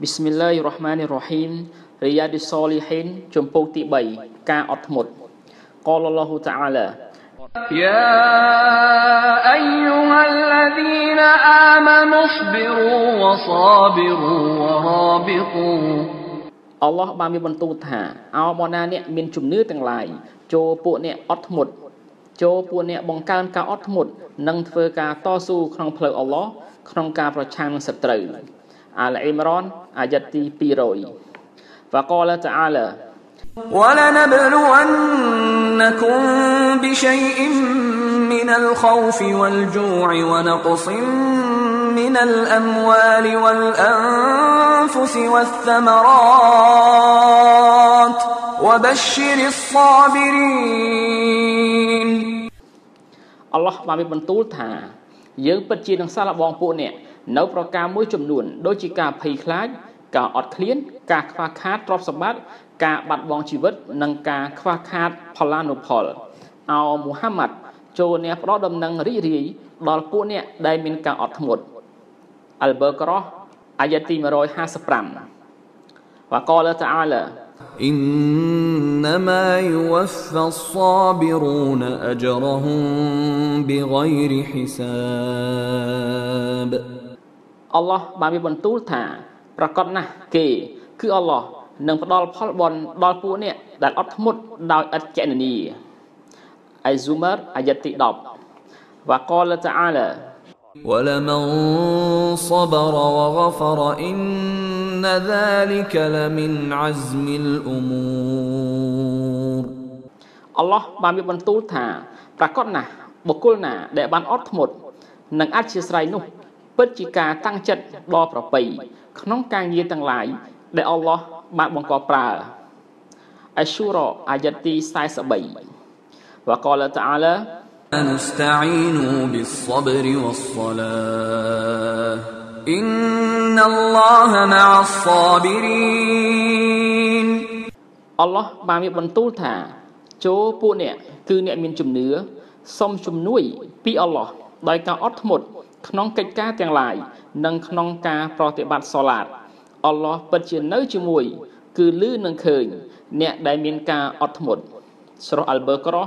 បិស្មិលឡាហ៊ីរ៉ាហ្មានីរ៉ាហ៊ីមរីយ៉ាឌីសូលីហ៊ីនចំពោះទី3ការអត់ធ្មត់កលឡោះតាអាឡា يا أيها الذين آمنوا اصبروا وصابروا ورابطوا អល់ឡោះបានមានបន្ទូលថាអោមណាអ្នកមានជំនឿទាំងឡាយចូលពួកអ្នកអត់ធ្មត់ចូលពួកអ្នកបង្កើនការអត់ធ្មត់និងធ្វើការតស៊ូក្នុងផ្លូវអល់ឡោះក្នុងការប្រឆាំងនឹងសត្រូវអាលអ៊ីមរ៉នអាយ៉ាត់ទី200 فقال تعالى ولنبلونكم بشيء من الخوف والجوع ونقص من الأموال والأنفس والثمرات وبشر الصابرين អល់ឡោះបានមានបន្ទូលថាយើងពិតជានឹងសាឡបងពួកអ្នកនៅប្រការមួយចំនួន ដូចជាការភ័យខ្លាចការអត់ឃ្លាន ការខ្វះខាតទ្រព្យសម្បត្តិការបាត់បង់ជីវិត និងការខ្វះខាតផលានុផលអោមូហាម៉ាត់ចូលអ្នកផ្ដោតដំណឹងរីរាយដល់ពួកអ្នកដែលមានការអត់ធ្មត់អល់ប៊ឺករ៉ោះអាយ៉ាទី155វកលតាអាឡា إنما يوفى الصابرون أجرهم بغير حساب អល់ឡោះបានវាបន្ទូលថា ប្រកបណាស់គេ គឺអល់ឡោះនឹងផ្ដល់ផលបន់ដល់ពួកអ្នកដែលអត់ធ្មត់ដោយឥតចេញនីអៃស៊ូម៉ាអាយ៉ាត់ទី10វ៉ាកលតាអាឡា ولمن صبر وغفر إن ذلك لمن عزم الأمور អល់ឡោះបានមានបន្ទូលថាប្រកបណាស់បុគ្គលណាដែលបានអត់ធ្មត់នឹងអធិស្ស្រ័យនោះពិតជាការតាំងចិត្តដ៏ប្រពៃក្នុងការងារទាំងឡាយដែលអល់ឡោះបានបង្កប្រើអាស៊ូរ៉ាអាយ៉ាទី43វកលតាអាឡា نستعينوا بالصبر والصلاة إن الله مع الصابرين អល់ឡោះបានមានបន្ទូលថាចូលពួកអ្នកគឺអ្នកមានជំនឿសូមជំនួយ ពីអល់ឡោះដោយការអត់ធ្មត់ក្នុងកិច្ចការទាំងឡាយនិងក្នុងការប្រតិបត្តិសឡាតអល់ឡោះពិតជានៅជាមួយគឺលឺនឹងឃើញ អ្នកដែលមានការអត់ធ្មត់ស្រះអល់ប៊ឺក្រោះ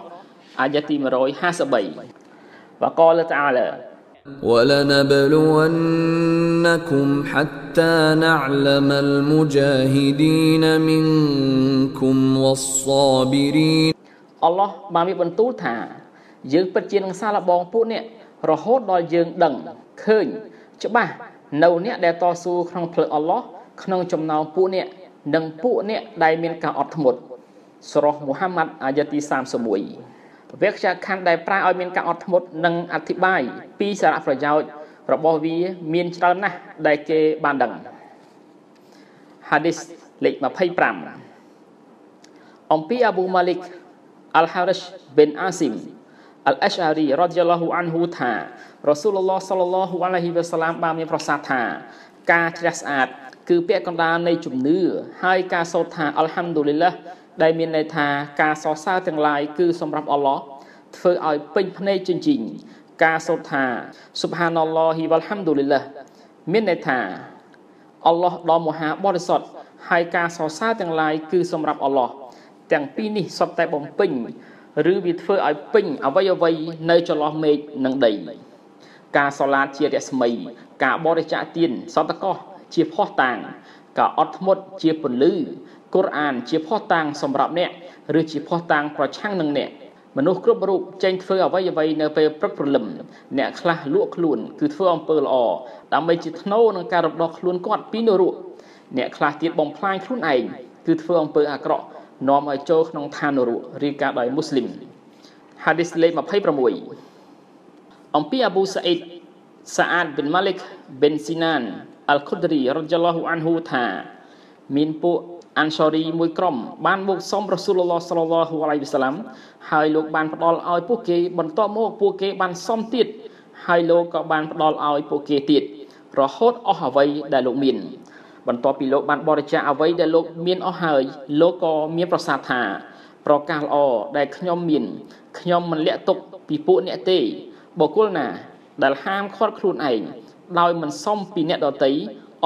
អាយ៉ាទី153វកលតាឡា ولنبلونكم حتى نعلم المجاهدين منكم والصابرين អល់ឡោះបានមានបន្ទូលថាយើងពិតជានឹងសាឡបងពួកអ្នករហូតដល់យើងដឹងឃើញច្បាស់នៅ អ្នកដែលតស៊ូក្នុងផ្លូវអល់ឡោះក្នុងចំណោមពួកអ្នកនិងពួកអ្នកដែលមានការអត់ធ្មត់ស្រោះមូហាម៉ាត់អាយ៉ាទី31ព្រះវេខ្យាខណ្ឌដែលប្រើឲ្យមានការអត់ធ្មត់និងអធិប្បាយពីសារៈប្រយោជន៍របស់វា មានច្រើនណាស់ដែលគេបានដឹង Hadith លេខ25អំពី Abu Malik Al-Harish bin Asim អលអេសារីរ៉ាឌីយ៉ាឡោះអានហ៊ូថារ៉ាស៊ូលឡោះសល្លោះអាឡៃហ៊ីវ៉ាសាឡាមបានមានប្រសាសន៍ថាការជ្រះស្អាតគឺពាក្យកណ្ដាលនៃជំនឿហើយការសូត្រថាអัลហាំឌូលីឡាដែលមានន័យថាការសរសើរទាំងឡាយគឺសម្រាប់អល់ឡោះធ្វើឲ្យពេញភ្នែកជញ្ជីងការសូត្រថាស៊ុបហានអល់ឡោហ៊ីវ៉ាល់ហាំឌូលីឡាមានន័យថាអល់ឡោះដ៏មហាបរិសុទ្ធហើយការសរសើរទាំងឡាយគឺសម្រាប់អល់ឡោះទាំងពីរនេះសុទ្ធតែបំពេញឬវាធ្វើឲ្យពេញអវយវ័យនៅចន្លោះមេឃនិងដីការសឡាតជារស្មីការបរិច្ចាគទាន សតកោជាផោះតាងការអត់ធ្មត់ជាពលឺកុរអានជាផោះតាងសម្រាប់អ្នកឬជាផោះតាងប្រឆាំងនឹងអ្នកមនុស្សគ្រប់រូបចេញធ្វើអ្វីអ្វីនៅពេលព្រឹកព្រលឹមអ្នកខ្លះលក់ខ្លួនគឺធ្វើអំពើល្អដើម្បីជាធ្នូនឹងការរំដោះខ្លួនគាត់ពីនរកអ្នកខ្លះទៀតបំផ្លាញខ្លួនឯងគឺធ្វើអំពើអាក្រក់នាំឲ្យចូលក្នុងឋាននរករៀបការដោយមូស្លីមហាឌីសលេខ26អំពីអាប៊ូសាអ៊ីដសាអាតប៊ិនម៉ាលិកប៊ិនស៊ីណានអល់ខុដរីរ៉ាជាឡោះអានហ៊ូថា មានពួកអានសូរីមួយក្រុមបានមកសុំរ៉ាស៊ូលឡោះសឡឡោះអាឡៃវសាឡាំហើយលោកបានផ្ដល់ឲ្យពួកគេបន្តមក ពួកគេបានសុំទៀតហើយលោកក៏បានផ្ដល់ឲ្យ ពួកគេទៀតរហូតអស់អ្វីដែលលោកមានបន្ទាប់ពីលោកបានបរិច្ចាគអ្វីដែលលោកមានអស់ហើយលោកក៏មានប្រសាសន៍ថាប្រកាសល្អដែលខ្ញុំមានខ្ញុំមិនលាក់ទុកពីពួកអ្នកទេបុគ្គលណាដែលហាមឃាត់ខ្លួនឯងដោយមិនសុំពីអ្នកដទៃ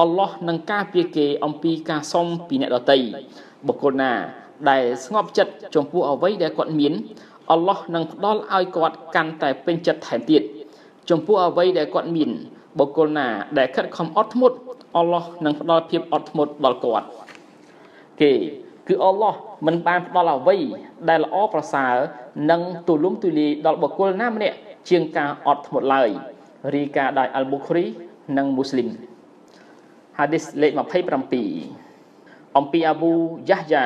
អល់ឡោះនឹងការពារគេអំពីការសុំពីអ្នកដទៃបុគ្គលណាដែលស្ងប់ចិត្តចំពោះអ្វីដែលគាត់មានអល់ឡោះនឹងផ្ដល់ឲ្យគាត់កាន់តែពេញចិត្តថែមទៀតចំពោះអ្វីដែលគាត់មានបុគ្គលណាដែលខិតខំអត់ធ្មត់អល់ឡោះនឹងផ្ដល់ភាពអត់ធ្មត់ដល់គាត់គេគឺអល់ឡោះមិនបានផ្ដល់អ្វី ដែលល្អប្រសើរនិងទូលំទូលាយដល់បុគ្គលណាម្នាក់ជាងការអត់ធ្មត់ឡើយរីកាដោយអល់ប៊ូគ្រីនិងមូស្លីមហាឌីសលេខ27អំពីអាប៊ូយ៉ាយ៉ា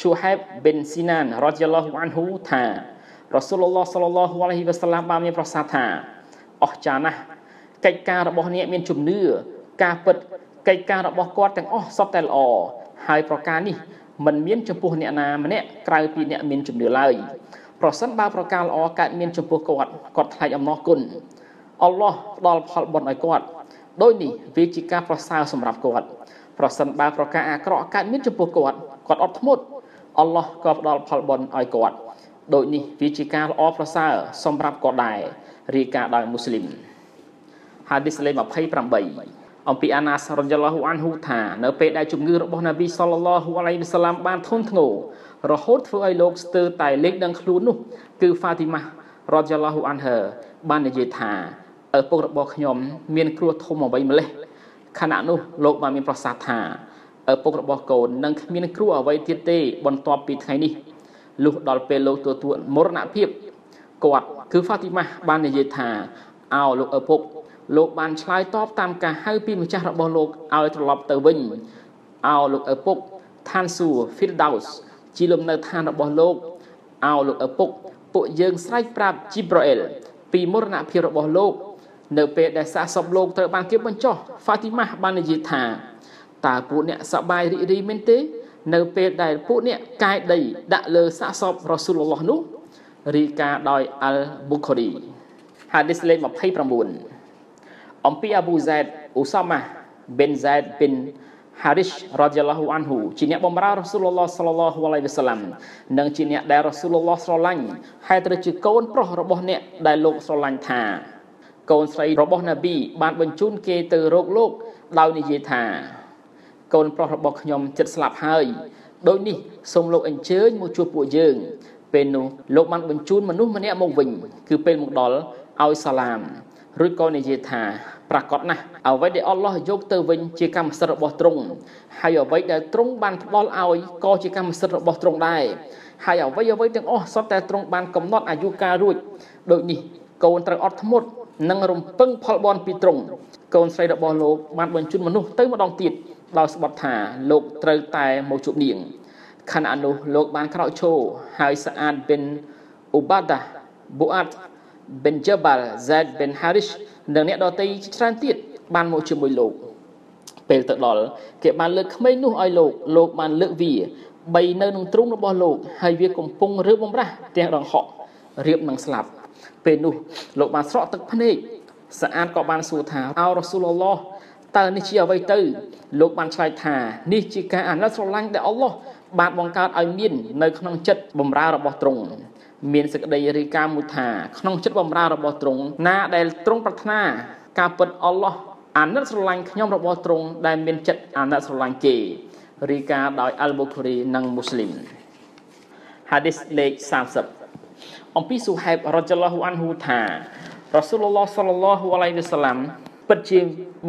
ស៊ូហេបប៊ីនស៊ីណានរ៉ាឌីយ៉ាឡោះអានហ៊ូថារ៉ាស៊ូលឡោះសាឡឡោះអាឡៃហ៊ីវ៉ាសាឡាមបានមានប្រសាសន៍ថាអស្ចារ្យណាស់កិច្ចការរបស់អ្នកមានជំនឿការពិតកិច្ចការរបស់គាត់ទាំងអស់សុទ្ធតែល្អហើយប្រការនេះมันមានចំពោះអ្នកណាម្នាក់ក្រៅពីអ្នកមានជំនឿឡើយប្រសិនបើប្រការល្អកើតមានចំពោះគាត់គាត់ថ្លែងអំណរគុណអល់ឡោះផ្ដល់ផលបុណ្យឲ្យគាត់ដោយនេះវាជាការប្រសើរសម្រាប់គាត់ប្រសិនបើប្រការអាក្រក់កើតមានចំពោះគាត់គាត់អត់ធ្មត់អល់ឡោះក៏ផ្ដល់ផលបុណ្យឲ្យគាត់ដោយនេះវាជាការល្អប្រសើរសម្រាប់គាត់ដែររាយការណ៍ដោយមូស្លីមហាឌីសលេ28អំពីអាណាសរយ៉ាឡោះអានហ៊ូថានៅពេលដែលជំងឺរបស់នប៊ីសលឡោះអាឡៃសាឡាមបានធ្ងន់ធ្ងររហូតធ្វើឲ្យលោកស្ទើរតែលេចដឹងខ្លួននោះ គឺហ្វាទីម៉ារ៉ាយ៉ាឡោះអានហឺបាននិយាយថាឪពុករបស់ខ្ញុំ មាន គ្រោះធំអ្វីម្លេះខណៈនោះលោកបានមានប្រសាសន៍ថាឪពុករបស់កូននឹងគ្មាន គ្រោះអ្វីទៀតទេបន្ទាប់ពីថ្ងៃនេះលុះដល់ពេលលោកទទួលមរណភាពគាត់គឺហ្វាទីម៉ាបាននិយាយថាឲ្យលោកឪពុកលោកបានឆ្លើយតបតាមការហៅពីម្ចាស់របស់លោកឲ្យត្រឡប់ទៅវិញឲ្យលោកឪពុកឋានសួគ៌ Firdaus ជាលំនៅឋានរបស់លោកឲ្យលោកឪពុកពួកយើងស្រែកប្រាប់ជីប្រអែលពីមរណភាពរបស់លោក នៅ ពេលដែលសាសពលោកត្រូវបានគេបញ្ចុះហ្វាទីម៉ាបាននិយាយថាតើពួកអ្នកសប្បាយរីករាយមែនទេ នៅពេលដែលពួកអ្នកកាយដីដាក់លើសាសពរ៉ាស៊ូលឡោះនោះរីកាដោយអល់ប៊ូខូរីហាឌីសលេខ29អំពីអាប៊ូសែតអ៊ូសាម៉ាប៊ិនសែតប៊ិន Harish រ៉ាឌីយ៉ាឡាហ៊ូអានហ៊ូជាអ្នកបម្រើរ៉ាស៊ូលឡោះសលឡោះអាឡៃវ៉ាសាឡាំនិងជាអ្នកដែលរ៉ាស៊ូលឡោះស្រឡាញ់ហើយត្រូវជាកូនប្រុសរបស់ អ្នក ដែលលោកស្រឡាញ់ថា កូនស្រីរបស់នប៊ីបានបញ្ជូនគេទៅរកលោកដោយនិយាយថាកូនប្រុសរបស់ខ្ញុំចិត្តស្លាប់ហើយ ដូចនេះសូមលោកអញ្ជើញមកជួបពួកយើង ពេលនោះលោកបានបញ្ជូនមនុស្សម្នាក់មកវិញគឺពេលមកដល់ឲ្យសាឡាមរួចក៏និយាយថាប្រកបណាស់អ្វីដែលអល់ឡោះយកទៅវិញ ជាកម្មសិទ្ធិរបស់ទ្រង់ហើយអ្វីដែលទ្រង់បានផ្ដល់ឲ្យក៏ជាកម្មសិទ្ធិរបស់ទ្រង់ដែរហើយអ្វីអ្វីទាំងអស់សុទ្ធតែទ្រង់បានកំណត់អាយុកាលរួចដូចនេះកូនត្រូវអត់ធ្មត់និងរំពឹងផលបន់ពីទ្រង់កូនស្រីរបស់លោកបានបញ្ជូនមនុស្សទៅម្ដងទៀតដោយស្បត់ថា លោកត្រូវតែមកជួបនាងខណៈអនុលោកបានក្រោកឈរហើយសាអាតបិនអ៊ូបាតាប៊ូអាត់បិនជាបាល់ Zaid bin Harish និងអ្នកដទៃច្រើនទៀតបានមកជាមួយលោកពេលទៅដល់គេបាន លើកក្មេងនោះឲ្យលោកលោកបាន លើកវាបីនៅក្នុងទ្រូងរបស់លោក ហើយវាកំពុងរើបំរាស់ទាំងរង្ហក់រៀបនឹងស្លាប់ ពេលនោះ លោកបានស្រក់ទឹកភ្នែកសាអាតក៏បានសួរថាអោរ៉ាស៊ូលឡោះតើនេះជាអ្វីទៅលោកបានឆ្លើយថានេះជាការអាណិតស្រឡាញ់ដែលអល់ឡោះបានបង្កើតឲ្យមាននៅ ក្នុងចិត្តបំរើរបស់ទ្រង់មានសេចក្តីរាយការណ៍មួយថាក្នុងចិត្តបំរើរបស់ទ្រង់ណាដែលទ្រង់ប្រាថ្នាការពិតអល់ឡោះអាណិតស្រឡាញ់ខ្ញុំរបស់ទ្រង់ដែលមាន ចិត្តអាណិតស្រឡាញ់គេរាយការណ៍ដោយអល់ប៊ូខារីនិងមូស្លីម Hadith លេខ30អំពីស៊ូហែបរ៉ាជឡោះអានហ៊ូថារ៉ាស៊ូលឡោះសលឡោះអាឡៃវសាឡាំពិតជា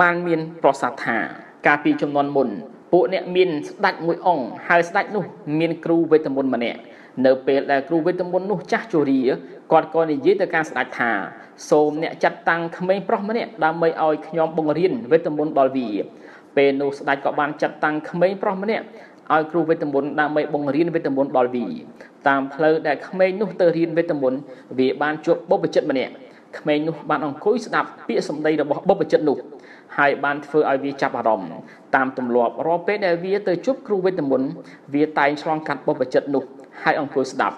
បានមានប្រសាសន៍ថា កាលពីចំនួនមុនពួកអ្នកមានស្ដេចមួយអង្គហើយស្ដេចនោះមាន គ្រូវេទមន្តម្នាក់នៅពេលដែលគ្រូវេទមន្តនោះចាស់ជរាគាត់ក៏និយាយទៅការស្ដេចថា សូមអ្នកចាត់តាំងក្មេងប្រុសម្នាក់ដើម្បីឲ្យខ្ញុំបង្រៀនវេទមន្តដល់វាពេលនោះស្ដេចក៏បានចាត់តាំងក្មេងប្រុសម្នាក់ឲ្យគ្រូវេទមន្តដើម្បីបង្រៀនវេទមន្តដល់វាតាមផ្លូវដែលក្មេងនោះទៅរៀនវេទមន្តវាបានជួបបុព្វជិតម្នាក់ក្មេងនោះបានអង្គុយស្ដាប់ពាក្យសម្ដីរបស់បុព្វជិតនោះហើយបានធ្វើឲ្យវាចាប់អារម្មណ៍តាមទម្លាប់រាល់ពេលដែលវាទៅជួបគ្រូវេទមន្តវាតែងឆ្លងកាត់បុព្វជិតនោះហើយអង្គុយស្ដាប់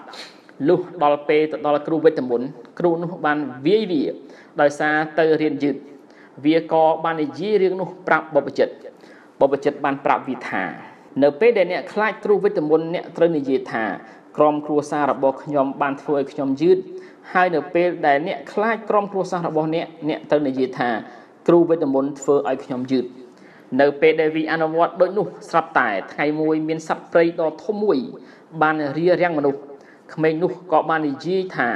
លុះដល់ពេលទៅដល់គ្រូវេទមន្តគ្រូនោះបានវាយវា ដោយសារទៅរៀនយឺតវាក៏បាននិយាយរឿងនោះប្រាប់បបចិត្តបបចិត្តបានប្រាប់វាថានៅពេលដែលអ្នកខ្លាចគ្រូវេទមន្តអ្នកត្រូវនិយាយថាក្រុមគ្រួសាររបស់ខ្ញុំបានធ្វើឲ្យខ្ញុំយឺតហើយនៅពេលដែលអ្នកខ្លាចក្រុមគ្រួសាររបស់អ្នកអ្នកត្រូវនិយាយថាគ្រូវេទមន្តធ្វើឲ្យខ្ញុំយឺតនៅពេលដែលវាអនុវត្តដូចនោះ ស្រាប់តែថ្ងៃមួយ មានសត្វព្រៃដ៏ធំមួយបានរៀបរៀងមនុស្សក្មេងនោះក៏បាននិយាយថា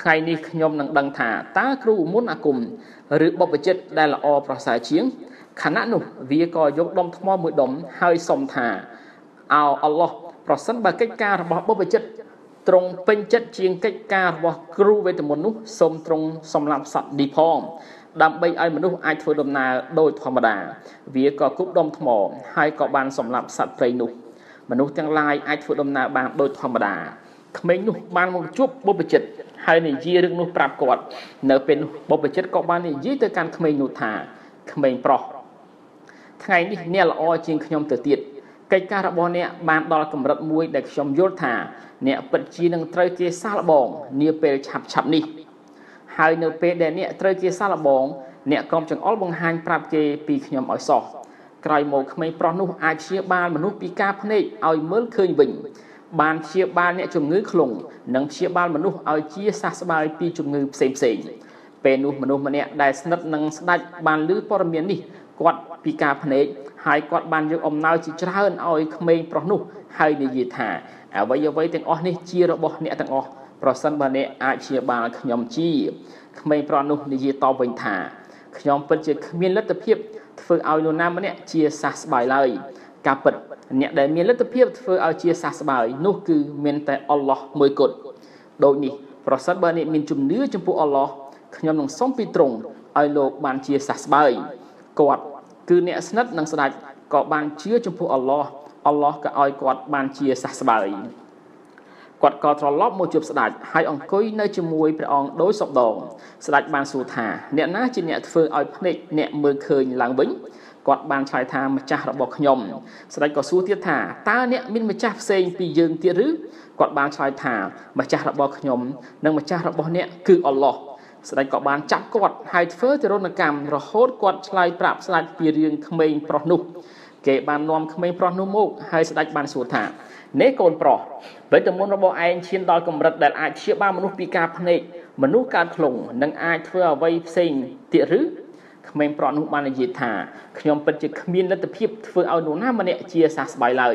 ថ្ងៃនេះខ្ញុំ នឹងដឹងថាតើគ្រូមុនអាគមឬបបជិតដែលល្អប្រសើរជាងខណៈនោះវាក៏យកដុំថ្មមួយដុំហើយសុំថាអោអល់ឡោះប្រសិនបើកិច្ចការរបស់បបជិតទ្រង់ពេញចិត្តជាងកិច្ចការរបស់គ្រូវេទមន្តនោះសូមទ្រង់សម្លាប់សត្វនេះផងដើម្បីឲ្យមនុស្សអាចធ្វើដំណើរដោយធម្មតាវាក៏គប់ដុំថ្មហើយក៏បានសម្លាប់សត្វព្រៃនោះ។មនុស្សទាំងឡាយអាចធ្វើដំណើរបានដោយធម្មតាក្មេងនោះបានមកជួបបុព្វជិតហើយនិយាយរឿងនោះប្រាប់គាត់នៅពេលនោះបុព្វជិតក៏បាននិយាយទៅកាន់ក្មេងនោះថាក្មេងប្រុសថ្ងៃនេះអ្នកល្អជាងខ្ញុំទៅទៀតកិច្ចការរបស់អ្នកបានដល់កម្រិតមួយដែលខ្ញុំយល់ថាអ្នកពិតជានឹងត្រូវជាសាឡបងនាពេលឆាប់ឆាប់នេះ ហើយនៅពេលដែលអ្នកត្រូវជាសាឡបង អ្នកក្រុមចង្អុលបង្ហាញប្រាប់គេពីខ្ញុំឲ្យសោះក្រោយមកក្មេងប្រុសនោះអាចព្យាបាលមនុស្សពីការភ្នែកឲ្យមើលឃើញវិញ បានព្យាបាលអ្នកជំងឺខ្លងនិងព្យាបាលមនុស្សឲ្យជាសះស្បើយពីជំងឺផ្សេងផ្សេងពេលនោះមនុស្សម្នាក់ដែលស្និទ្ធនឹងស្ដេចបានឮព័ត៌មាននេះគាត់ពីការភ្នែកហើយគាត់បានយកអំណោយជាច្រើនឲ្យក្មេងប្រុសនោះហើយនិយាយថាអ្វីអ្វីទាំងអស់នេះជារបស់អ្នកទាំងអស់ប្រសិនបើអ្នកអាចព្យាបាលខ្ញុំជាក្មេងប្រុសនោះនិយាយតបវិញថាខ្ញុំពិតជាគ្មានលទ្ធភាពធ្វើឲ្យនរណាម្នាក់ជាសះស្បើយឡើយការពិត អ្នកដែលមានលទ្ធភាពធ្វើឲ្យជាសះស្បើយនោះគឺមានតែអល់ឡោះមួយគត់ដូចនេះ ប្រសិនបើអ្នកមានជំនឿចំពោះអល់ឡោះខ្ញុំនឹងសូមពីទ្រង់ឲ្យលោកបានជាសះស្បើយគាត់គឺអ្នកស្និទ្ធនឹងស្ដេចក៏បានជឿចំពោះអល់ឡោះអល់ឡោះក៏ឲ្យគាត់បានជាសះស្បើយគាត់ក៏ត្រឡប់មកជួបស្ដេចហើយអង្គុយនៅជាមួយព្រះអង្គដោយសពដងស្ដេចបានសួរថាអ្នកណាជាអ្នកធ្វើឲ្យភ្នែកអ្នកមើលឃើញឡើងវិញគាត់បានឆ្លើយថាម្ចាស់របស់ខ្ញុំស្ដេចក៏សួរទៀតថាតើអ្នក មានម្ចាស់ផ្សេងពីយើងទៀតឬគាត់បានឆ្លើយថា ម្ចាស់របស់ខ្ញុំ និងម្ចាស់របស់អ្នកគឺអល់ឡោះស្ដេចក៏បានចាប់គាត់ហើយធ្វើទរណកម្មរហូតគាត់ឆ្លើយប្រាប់ស្ដេចពីរឿងក្មេងប្រុសនោះគេបាននាំក្មេងប្រុសនោះមក ហើយស្ដេចបានសួរថានេះកូនប្រុសវេទមន្តរបស់ឯងឈានដល់កម្រិតដែលអាចព្យាបាលមនុស្សពីការភ្នែកមនុស្សកើតខ្លងនិងអាចធ្វើអ្វីផ្សេងទៀតឬក្មេងប្រុសនោះបាននិយាយថាខ្ញុំពិតជាគ្មានលទ្ធភាពធ្វើឲ្យនរណាម្នាក់ជាសះស្បើយឡើយ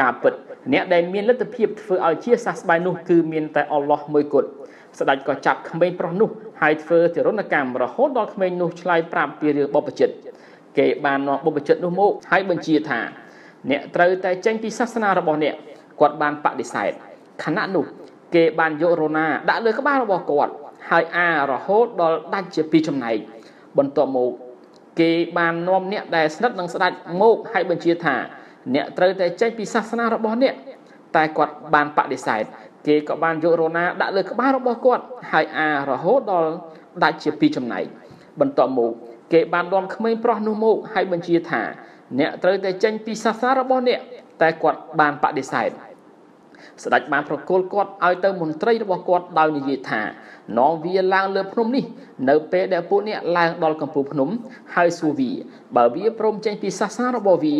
ការពិតអ្នកដែលមានលទ្ធភាពធ្វើឲ្យជាសះស្បើយនោះគឺមានតែអល់ឡោះមួយគត់ស្ដេចក៏ចាប់ក្មេងប្រុសនោះហើយធ្វើទរណកម្មរហូតដល់ក្មេងនោះឆ្លើយប្រាប់ពីរឿងបបជិទ្ធគេបាននាំបុព្វជិតនោះមកហើយបញ្ជាថាអ្នកត្រូវតែចេញពីសាសនារបស់អ្នកគាត់បានបដិសេធខណៈនោះ គេបានយករណាដាក់លើក្បាលរបស់គាត់ហើយអារហូតដល់ដាច់ជាពីរចំណែកបន្ទាប់មកគេបាននាំអ្នកដែលស្និទ្ធនឹងស្ដេចមកហើយបញ្ជាថាអ្នកត្រូវតែចេញពីសាសនារបស់អ្នកតែគាត់បានបដិសេធគេក៏បានយករណាដាក់លើក្បាលរបស់គាត់ហើយអារហូតដល់ដាច់ជាពីរចំណែកបន្ទាប់មកគេបាននាំក្មេងប្រុសនោះមកហើយបញ្ជាថា អ្នកត្រូវតែចេញពីសាសនារបស់អ្នកតែគាត់បានបដិសេធស្ដេចបានប្រគល់គាត់ឲ្យទៅមន្ត្រីរបស់គាត់ដោយនិយាយថានងវាឡើងលើភ្នំនេះ នៅពេលដែលពួកអ្នកឡើងដល់កំពូលភ្នំហើយសួរវាបើវាព្រមចេញពីសាសនារបស់វា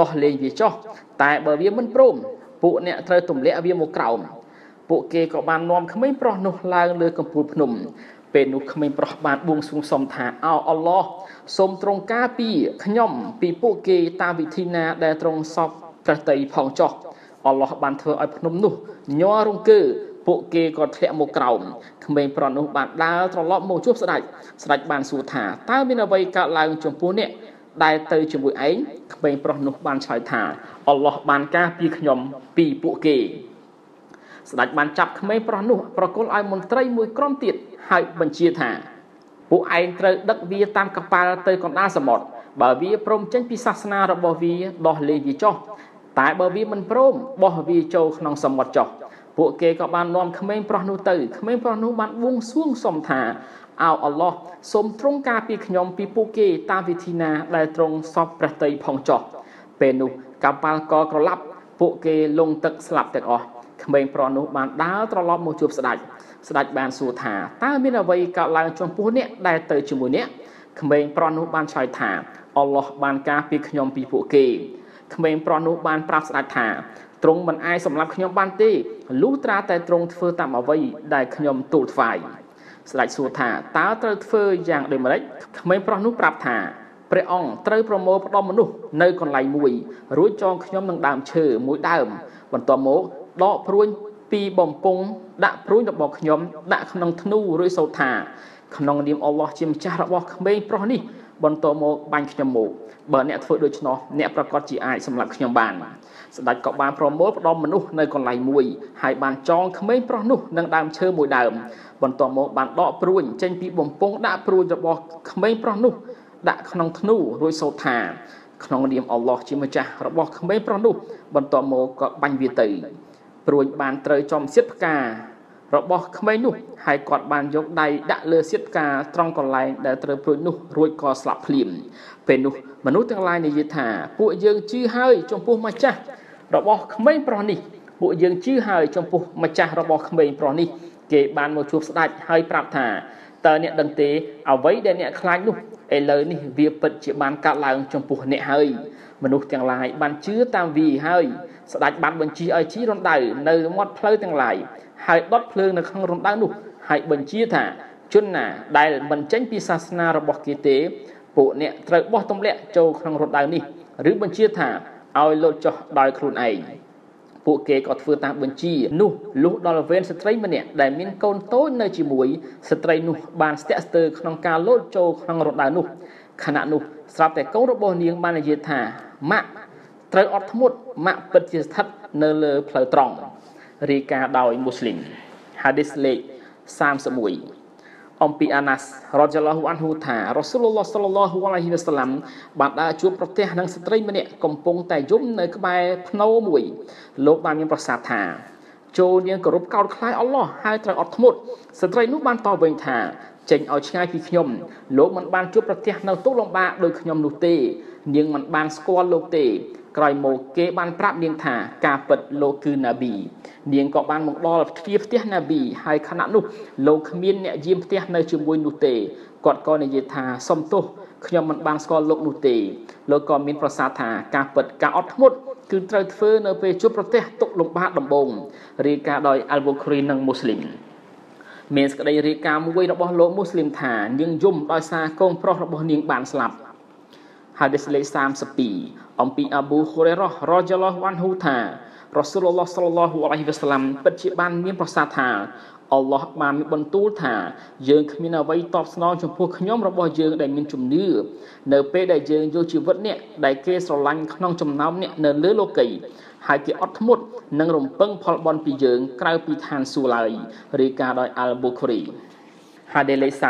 ដោះលែងវាចោះតែបើវាមិនព្រមពួកអ្នកត្រូវទម្លាក់វាមកក្រោមពួកគេក៏បាននាំក្មេងប្រុសនោះឡើងលើកំពូលភ្នំពេលនោះក្មេងប្រុសបានបួងសួងសុំថាអោអល់ឡោះសូមទ្រង់ការពីខ្ញុំ ពីពួកគេ តាមវិធីណាដែលទ្រង់សពព្រះតីផងចោះអល់ឡោះបានធ្វើឲ្យភ្នំនោះញ័ររង្គើពួកគេក៏ធ្លាក់មកក្រោមក្មេងប្រុសនោះបានដើរត្រឡប់មកជួបស្ដេចស្ដេចបានសួរថាតើមានអ្វីកើតឡើងចំពោះអ្នកដែលទៅជាមួយឯងក្មេងប្រុសនោះបានឆ្លើយថាអល់ឡោះបានការពារខ្ញុំពីពួកគេស្ដេចបានចាប់ក្មេងប្រុសនោះប្រគល់ឲ្យមន្ត្រី មួយក្រុមទៀតហើយបញ្ជាថា ពួកឯងត្រូវដឹកវាតាមកប៉ាល់ទៅកណ្ដាលសមុទ្របើវាព្រមចេញពីសាសនារបស់វាដោះលែងវាចុះតែបើវាមិនព្រមបោះវាចូលក្នុងសមុទ្រចុះពួកគេក៏បាននាំក្មេងប្រុសនោះទៅក្មេងប្រុសនោះបានបួងសួងសុំថាអោអល់ឡោះសូមទ្រង់ការពារខ្ញុំពីពួកគេតាមវិធីណាដែលទ្រង់សពព្រះតីផងចុះពេលនោះកប៉ាល់ក៏ក្រឡាប់ ពួកគេលងទឹកស្លាប់ទាំងអស់ក្មេងប្រុសនោះបានដើរត្រឡប់មកជួបស្ដេចស្ដេចបានសួរថាតើមានអ្វីកើតឡើងចំពោះអ្នកដែលទៅជាមួយអ្នកក្មេងប្រុសនោះបានឆ្លើយថាអល់ឡោះបានការពារខ្ញុំពីពួកគេក្មេងប្រុសនោះបានប្រាប់ស្ដេចថាទ្រង់មិនអាចសម្លាប់ខ្ញុំបានទេលុះត្រាតែទ្រង់ធ្វើតាមអ្វីដែលខ្ញុំទូលថ្វាយស្ដេចសួរថាតើត្រូវធ្វើយ៉ាងដូចម្ដេចក្មេងប្រុសនោះប្រាប់ថាព្រះអង្គត្រូវប្រមូលផ្ដុំមនុស្សនៅកន្លែងមួយ រួចចងខ្ញុំនឹងដើមឈើមួយដើម បន្ទាប់មកដកព្រួញពីបំពង់ដាក់ព្រួញរបស់ខ្ញុំដាក់ក្នុងធ្នូរួចសូត្រថាក្នុងនាមអល់ឡោះជាម្ចាស់របស់ក្មេងប្រុសនេះបន្តមកបាញ់ខ្ញុំមកបើអ្នកធ្វើដូច្នោះអ្នកប្រកាសជាអាចសម្លាប់ខ្ញុំបានស្ដេចក៏បានប្រមូលផ្ដុំមនុស្សនៅកន្លែងមួយហើយបានចងក្មេងប្រុសនោះនឹងដើមឈើមួយដើម បន្តមកបានដកព្រួញចេញពីបំពង់ដាក់ព្រួញរបស់ក្មេងប្រុសនោះដាក់ក្នុងធ្នូរួចសូត្រថាក្នុងនាមអល់ឡោះជាម្ចាស់របស់ក្មេងប្រុសនោះបន្តមកក៏បាញ់វាទៅព្រួយបានត្រូវចំសៀតផ្ការបស់ក្មេងនោះហើយគាត់បានយកដៃដាក់លើសៀតផ្កាត្រង់កន្លែងដែលត្រូវព្រួយនោះ រួចក៏ស្លាប់ភ្លាម ពេលនោះមនុស្សទាំងឡាយនិយាយថា ពួកយើងជឿហើយចំពោះម្ចាស់របស់ក្មេងប្រុសនេះពួកយើងជឿហើយចំពោះម្ចាស់របស់ក្មេងប្រុសនេះ គេបានមកជួបស្ដេចហើយប្រាប់ថាតើអ្នកដឹងទេ អ្វីដែលអ្នកខ្លាចនោះឥឡូវនេះវាពិតជាបានកាត់ឡើងចំពោះអ្នកហើយមនុស្សទាំងឡាយបានជឿតាមវីហើយស្ដេចបានបញ្ជាឲ្យជីរណ្ដៅនៅមាត់ផ្លូវទាំងឡាយហើយដុតភ្លើងនៅក្នុងរណ្ដៅនោះ ហើយបញ្ជាថា ជនណាដែលមិនចេញពីសាសនារបស់គេទេពួកអ្នកត្រូវបោះទម្លាក់ចូលក្នុងរណ្ដៅនេះឬបញ្ជាថាឲ្យលោតចុះដោយខ្លួនឯងពួកគេក៏ធ្វើតាមបញ្ជា នោះលុះដល់វេនស្ត្រីម្នាក់ដែលមានកូនតូចនៅជាមួយស្ត្រីនោះបានស្ទាក់ស្ទើរក្នុងការលោតចូលក្នុងរណ្ដៅនោះខណៈនោះស្រាប់តែកូនរបស់នាងបាននិយាយថាម៉ាក់ត្រូវអត់ធ្មត់ម៉ាក់ពិតជាស្ថិតនៅលើផ្លូវត្រង់រាយការណ៍ដោយមូស្លីមហាឌីសលេខ31អំពីអាណាស់រ៉ាឌីយ៉ាឡោះអានហ៊ូថារ៉ាស៊ូលឡោះសល្លឡោះអាឡៃហ៊ីវ៉ាសាឡាំបានដើរជួបប្រទះនឹងស្ត្រីម្នាក់កំពុងតែយំនៅក្បែរភ្នោមួយលោកបានមានប្រសាសន៍ថាចូលនាងគោរពកោតខ្លាចអល់ឡោះហើយត្រូវអត់ធ្មត់ស្ត្រីនោះបានតបវិញថាចេញឲ្យឆ្ងាយពីខ្ញុំ លោកមិនបានជួបប្រទះនៅទុកលំបាកដោយខ្ញុំនោះទេនាងមិនបានស្គាល់លោកទេក្រោយមកគេ បានប្រាប់នាងថាការពិតលោកគឺណាប៊ីនាងក៏បានមកដល់ទ្វារផ្ទះណាប៊ីហើយខណៈនោះលោកគ្មានអ្នកយាមផ្ទះនៅជាមួយនោះទេគាត់ក៏និយាយថាសុំទោសខ្ញុំមិនបានស្គាល់លោកនោះទេលោកក៏មានប្រសាសន៍ថា ការពិតការអត់ធ្មត់គឺត្រូវធ្វើនៅ ពេលជួបប្រទេសទុកលំបាកដំបូងរាយការណ៍ដោយអាល់ប៊ូគ្រីនិងមូស្លីមមានសេចក្តីរាយការណ៍មួយរបស់លោកមូស្លីមថានាងយំដោយសារកូនប្រុសរបស់នាងបានស្លាប់ហាឌីសលេខ32អំពីអាប៊ូហ៊ូរ៉េរ៉ារ៉ាជាឡោះវ៉ាន់ហ៊ូថារ៉ាស៊ូលឡោះសាឡឡោះអាឡៃហ៊ីវសាឡាំពិតជាបានមានប្រសាសន៍ថាអល់ឡោះបានមានបន្ទូលថាយើងគ្មានអ្វីតបស្នងចំពោះខ្ញុំរបស់យើងដែលមានជំនឿនៅពេលដែលយើងយកជីវិតអ្នកដែលគេស្រឡាញ់ក្នុងចំណោមអ្នកនៅលើលោកីហើយគេអត់ធ្មត់និងរំពឹងផលបន់ពីយើងក្រៅពីឋានសួគ៌ឡើយរាយការណ៍ដោយអាល់ប៊ូឃរីហាដេលេ33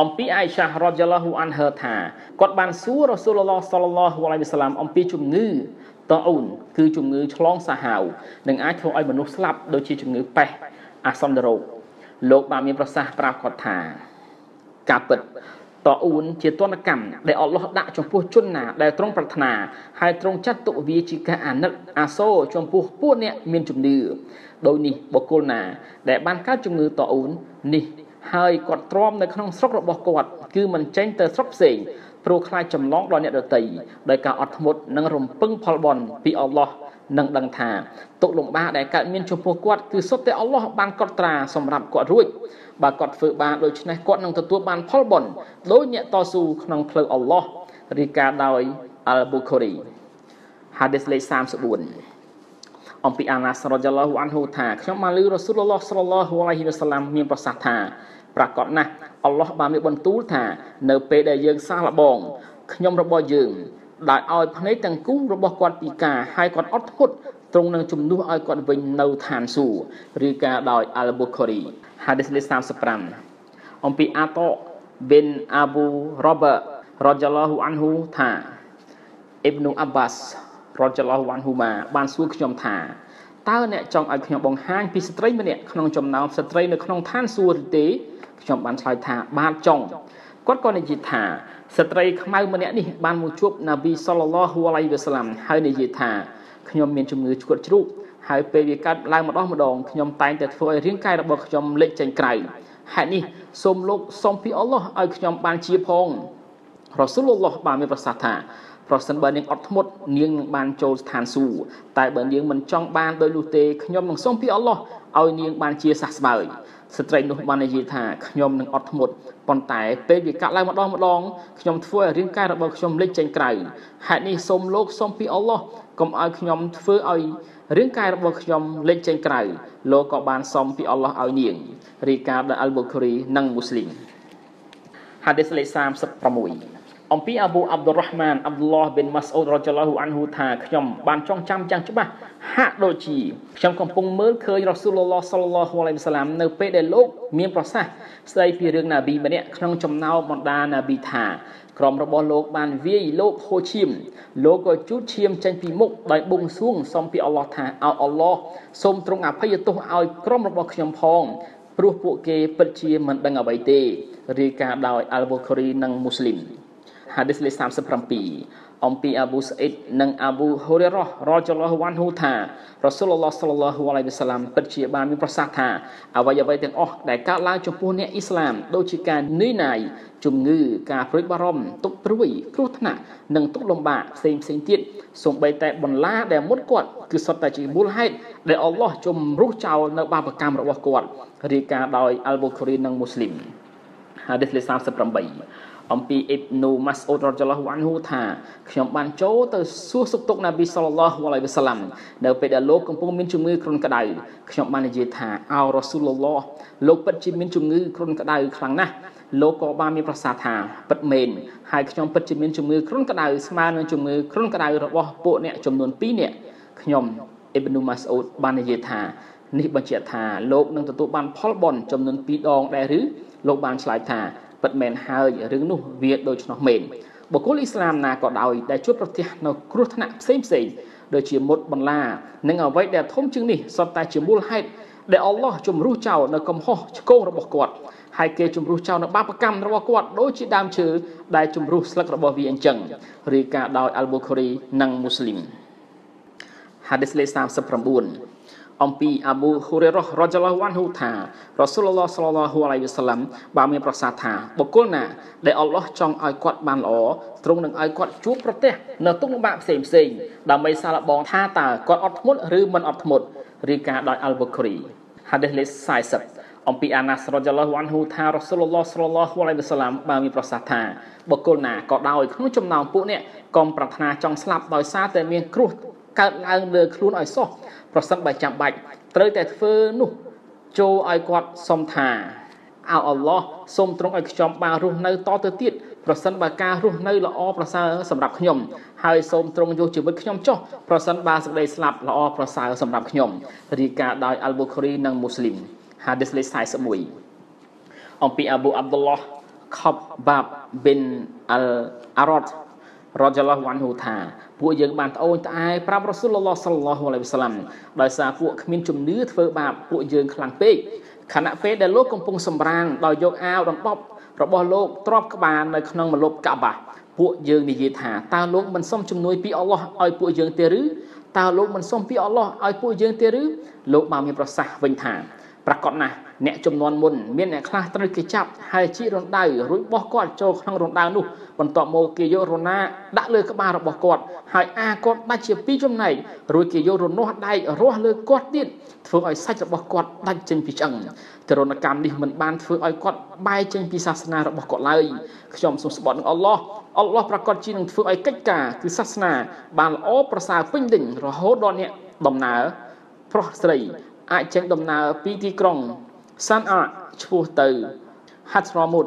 អំពីអាយសារ៉ាឌីយ៉ាឡោះអានហឺថាគាត់បានសួររ៉ាស៊ូលឡោះសលឡោះវ៉ាឡៃវ៉ាសឡាមអំពីជំងឺតអូន គឺជំងឺឆ្លងសាហាវនិងអាចធ្វើឲ្យមនុស្សស្លាប់ដូចជាជំងឺប៉េះអាសន្នរោគលោកបានមានប្រសាសន៍ប្រាប់គាត់ថា ការពិតតអ៊ូនជាទណ្ឌកម្មដែលអល់ឡោះដាក់ចំពោះ ជនណា ដែលទ្រង់ប្រាថ្នាហើយទ្រង់ចាត់ទុកវាជាការអាណិតអាសូរចំពោះពួកអ្នក មានជំនឿដោយនេះបុគ្គលណាដែលបានកើតជំងឺតអ៊ូននេះហើយគាត់ទ្រាំនៅក្នុងស្រុករបស់គាត់គឺមិនចេញទៅស្រុកផ្សេងព្រោះខ្លាចចម្លងដល់អ្នកដទៃដោយការអត់ធ្មត់និងរំពឹង ផលបុណ្យពីអល់ឡោះនឹងដឹងថាទុកលំបាកដែលកើតមានចំពោះគាត់គឺសុទ្ធតែអល់ឡោះបានកត់ត្រាសម្រាប់គាត់រួចបើគាត់ធ្វើបានដូច្នេះគាត់នឹងទទួលបានផលបុណ្យដោយអ្នកតស៊ូក្នុងផ្លូវអល់ឡោះរីកាដោយអាល់ប៊ូខូរីហាឌីសលេខ34អំពីអាណាសរ៉ាយ៉ាឡោះអានហ៊ូថាខ្ញុំបានឮរ៉ាស៊ូលឡោះសរឡោះអាឡៃហ៊ីវសាឡាមមានប្រសាសន៍ថាប្រកបណាស់អល់ឡោះបានមានបន្ទូលថានៅពេលដែលយើងសាឡបងខ្ញុំរបស់យើងដែលឲ្យភ្នែកទាំងគូរបស់គាត់ពីការហើយគាត់អត់ធ្មត់ទ្រង់នឹងជំនួសឲ្យគាត់វិញនៅឋានសួគ៌ឬការដោយអាល់ប៊ូខូរីហាឌីសលេ35អំពីអាតប៊ីនអាប៊ូរ៉ាបរ៉ាយ៉ាឡោះអានហ៊ូថាអ៊ីប្នុអាប់បាសរ៉ាឌីឡោះវ៉ាន់ហ៊ូម៉ាបានសួរខ្ញុំថាតើអ្នកចង់ឲ្យខ្ញុំបង្ហាញពីស្ត្រីម្នាក់ក្នុងចំណោមស្ត្រីនៅក្នុងឋានសួគ៌ឬទេខ្ញុំបានឆ្លើយថា បាទចង់គាត់ក៏និយាយថាស្ត្រីខ្មៅម្នាក់នេះបានមកជួបណាប៊ីសល្លឡោះអាឡៃវ៉ាសឡាំហើយនិយាយថាខ្ញុំមានជំងឺឈួតជ្រូកហើយពេលវាកើតឡើងម្ដងម្ដងខ្ញុំតែងតែធ្វើឲ្យរាងកាយរបស់ខ្ញុំ លេចចេញក្រៅហេតុនេះសូមលោកសូមពីអល់ឡោះឲ្យខ្ញុំបានជាផងរ៉ាស៊ូលឡោះបានមានប្រសាសន៍ថាប្រសិនបើនាងអត់ធ្មត់នាងនឹងបានចូលស្ថានសួគ៌តែបើនាងមិនចង់បានដោយលុះទេខ្ញុំនឹងសូមពីអល់ឡោះឲ្យនាងបានជាសះស្បើយស្ត្រីនោះបាននិយាយថាខ្ញុំនឹងអត់ធ្មត់ប៉ុន្តែ ពេលវាកាត់ឡើងម្ដងម្ដងខ្ញុំ ធ្វើឲ្យរាងកាយរបស់ខ្ញុំលេចចេញក្រៅហេតុនេះសូមលោកសូមពីអល់ឡោះកុំឲ្យខ្ញុំធ្វើឲ្យរាងកាយរបស់ខ្ញុំលេចចេញក្រៅលោកក៏បានសុំពីអល់ឡោះឲ្យនាងរីកាដអល់បូខារី និងមូស្លីមហាឌីសលេ36អំពីអាប៊ូអាប់ឌុលរ៉ាហ្មានអាប់ឌុលឡោះប៊ីនម៉ាស្អ៊ូដរ៉ាជាឡាហ៊ូអានហ៊ូថាខ្ញុំបានចងចាំយ៉ាងច្បាស់ហាក់ដូចជាខ្ញុំកំពុងមើលឃើញរ៉ាស៊ូលឡោះសល្លោះអាឡៃហ៊ីវសាឡាម នៅពេលដែលលោកមានប្រសាសន៍ស្ដីពីរឿងណាប៊ីម្នាក់ក្នុងចំណោមបណ្ដាណាប៊ីថា ក្រុមរបស់លោក បានវាយលោកហូឈៀមលោកក៏ជូតឈាមចេញពីមុខដោយបួងសួងសុំពីអល់ឡោះថាអោអល់ឡោះសូមទ្រង់អភ័យទោសឲ្យក្រុមរបស់ខ្ញុំផងព្រោះពួកគេពិតជាមិនដឹងអ្វីទេរាយការណ៍ដោយអាល់បូខារី និងមូស្លីមហាឌីសលេខ37អំពីអាប៊ូសាអ៊ីតនិងអាប៊ូហូរ៉េរ៉ោះរ៉ាជឡោះវ៉ាន់ហ៊ូថារ៉ាស៊ូលឡោះសលឡោះអាឡៃវ៉ាសាឡាមពិតជាបានមានប្រសាសន៍ថាអ្វីអ្វីទាំងអស់ដែលកើតឡើងចំពោះអ្នកអ៊ីស្លាមដូចជាការនឿយណាយជំងឺការព្រួយបារម្ភទុក្ខព្រួយគ្រោះថ្នាក់និងទុក្ខលំបាកផ្សេងផ្សេងទៀតសូម្បីតែបន្លាដែលមុតគាត់គឺសុទ្ធតែជាមូលហេតុដែលអល់ឡោះជំរុះចោលនៅបាបកម្មរបស់គាត់រាយការណ៍ដោយអាល់បូខារីនិងមូស្លីមហាឌីសលេខ38អំពីអ៊ីបនូម៉ាស្អ៊ូដរ៉ាជាឡោះវ៉ាន់ហ៊ូថាខ្ញុំបានចូលទៅសួរសុខទុក្ខណាប៊ីសល្លោះវ៉ាឡៃវ៉ាសាឡាំនៅពេលដែលលោកកំពុងមានជំងឺគ្រុនក្តៅខ្ញុំបាននិយាយថាអោរ៉ាស៊ូលឡោះលោកពិតជាមានជំងឺគ្រុនក្តៅខ្លាំងណាស់លោកក៏បានមាន ប្រសាសន៍ថាពិតមែនហើយខ្ញុំពិតជាមានជំងឺគ្រុនក្តៅស្មើនឹងជំងឺគ្រុនក្តៅរបស់ពួកអ្នកចំនួន2នាក់ខ្ញុំអ៊ីបនូម៉ាស្អ៊ូដបាននិយាយថានេះបញ្ជាក់ថាលោកនឹងទទួលបានផលបុណ្យចំនួន2ដងដែរឬលោកបានឆ្លើយថាពិតមែនហើយរឿងនោះវាដូច្នោះមែនបុគ្គលអ៊ីស្លាមណាក៏ដោយដែលជួបប្រទះនៅគ្រោះថ្នាក់ផ្សេងផ្សេងដូចជាមុតបន្លា និងអ្វីដែលធំជាងនេះសុទ្ធតែជាមូលហេតុដែលអល់ឡោះជំរុះចោលនៅកំហុសឆ្គងរបស់គាត់ហើយគេជំរុះចោលនៅបាបកម្មរបស់គាត់ដូចជាដើមឈើដែលជំរុះស្លឹករបស់វាអញ្ចឹងរាយការណ៍ដោយអាល់ប៊ូខារី និងមូស្លីមហាឌីសលេ39អំពីអាប៊ូហ៊ូរ៉េរ៉ូរ៉ាជឡោះវ៉ាន់ហ៊ូថារ៉ាស៊ូលឡោះសឡឡោះអាឡៃវ៉ាសាឡាំបានមានប្រសាសន៍ថាបុគ្គលណាដែលអល់ឡោះចង់ឲ្យគាត់បានល្អទ្រង់នឹងឲ្យគាត់ជួបប្រទះនៅទុកលំបាកផ្សេងផ្សេងដើម្បីសាឡបងថាតើគាត់អត់ធ្មត់ឬមិនអត់ធ្មត់រាយការណ៍ដោយអាល់បូគ្រីហាឌីសលេ40អំពីអាណាសរជឡោះវ៉ាន់ហ៊ូថារ៉ាស៊ូលឡោះសឡឡោះអាឡៃវ៉ាសាឡាំបានមានប្រសាសន៍ថាបុគ្គលណាក៏ដោយក្នុងចំណោមពួកនេះកុំប្រាថ្នាចង់ស្លាប់ដោយសារតែមានគ្រោះកើតឡើងលើខ្លួនឲ្យសោះប្រសិនបើចាំបាច់ត្រូវតែធ្វើនោះ ចូលឲ្យគាត់សុំថាអោអល់ឡោះសូមទ្រង់ឲ្យខ្ញុំបានរស់នៅ តទៅទៀតប្រសិនបើការរស់នៅល្អប្រសើរសម្រាប់ខ្ញុំហើយសូមទ្រង់យកជីវិតខ្ញុំចុះប្រសិនបើសេចក្តីស្លាប់ល្អប្រសើរសម្រាប់ខ្ញុំរាយការណ៍ដោយអាល់ប៊ូខារីនិងមូស្លីមហាឌីសលេខ41អំពីអាប៊ូអាប់ឌុលឡោះខបបាបប៊ីនអាល់អារ៉តរ៉ាជឡោះវ៉ាន់ហ៊ូថាពួកយើងបានត្អូញត្អែប្រាប់រ៉ាស៊ូលឡោះសល្លោះអាឡៃវសាឡាំដោយសារពួកគ្មានជំនឿធ្វើបាបពួកយើងខ្លាំងពេកខណៈពេលដែលលោកកំពុងសម្រាងដោយយកអាវដង្បប់របស់លោកទ្របក្បាលនៅក្នុងមលប់កាបាពួកយើងនិយាយថាតើលោកមិនសុំជំនួយពីអល់ឡោះឲ្យពួកយើងទេឬតើលោកមិនសុំពីអល់ឡោះឲ្យពួកយើងទេឬលោកបានមានប្រសាសន៍វិញថាប្រកបណាស់អ្នកចំនួនមុនមានអ្នកខ្លះត្រូវគេចាប់ហើយជីករណ្ដៅរួចបោះគាត់ចូលក្នុងរណ្ដៅនោះបន្ទាប់មកគេយករណាដាក់លើក្បាលរបស់គាត់ហើយអាគាត់ដាច់ជាពីរចំណែករួចគេយករនាស់ដែករស់លើគាត់ទៀតធ្វើឲ្យសាច់របស់គាត់ដាច់ចេញពីឆ្អឹងទរណកម្មនេះមិនបានធ្វើឲ្យគាត់បែកចេញពីសាសនារបស់គាត់ឡើយខ្ញុំសូមស្បត់នឹងអល់ឡោះអល់ឡោះប្រកាសជានឹងធ្វើឲ្យកិច្ចការគឺសាសនា បានល្អប្រសើរពេញលេញរហូតដល់អ្នក ដំណើរប្រុសស្រីអាចចេញដំណើរពីទីក្រុងសានអាឈ្មោះទៅហាត់រមូត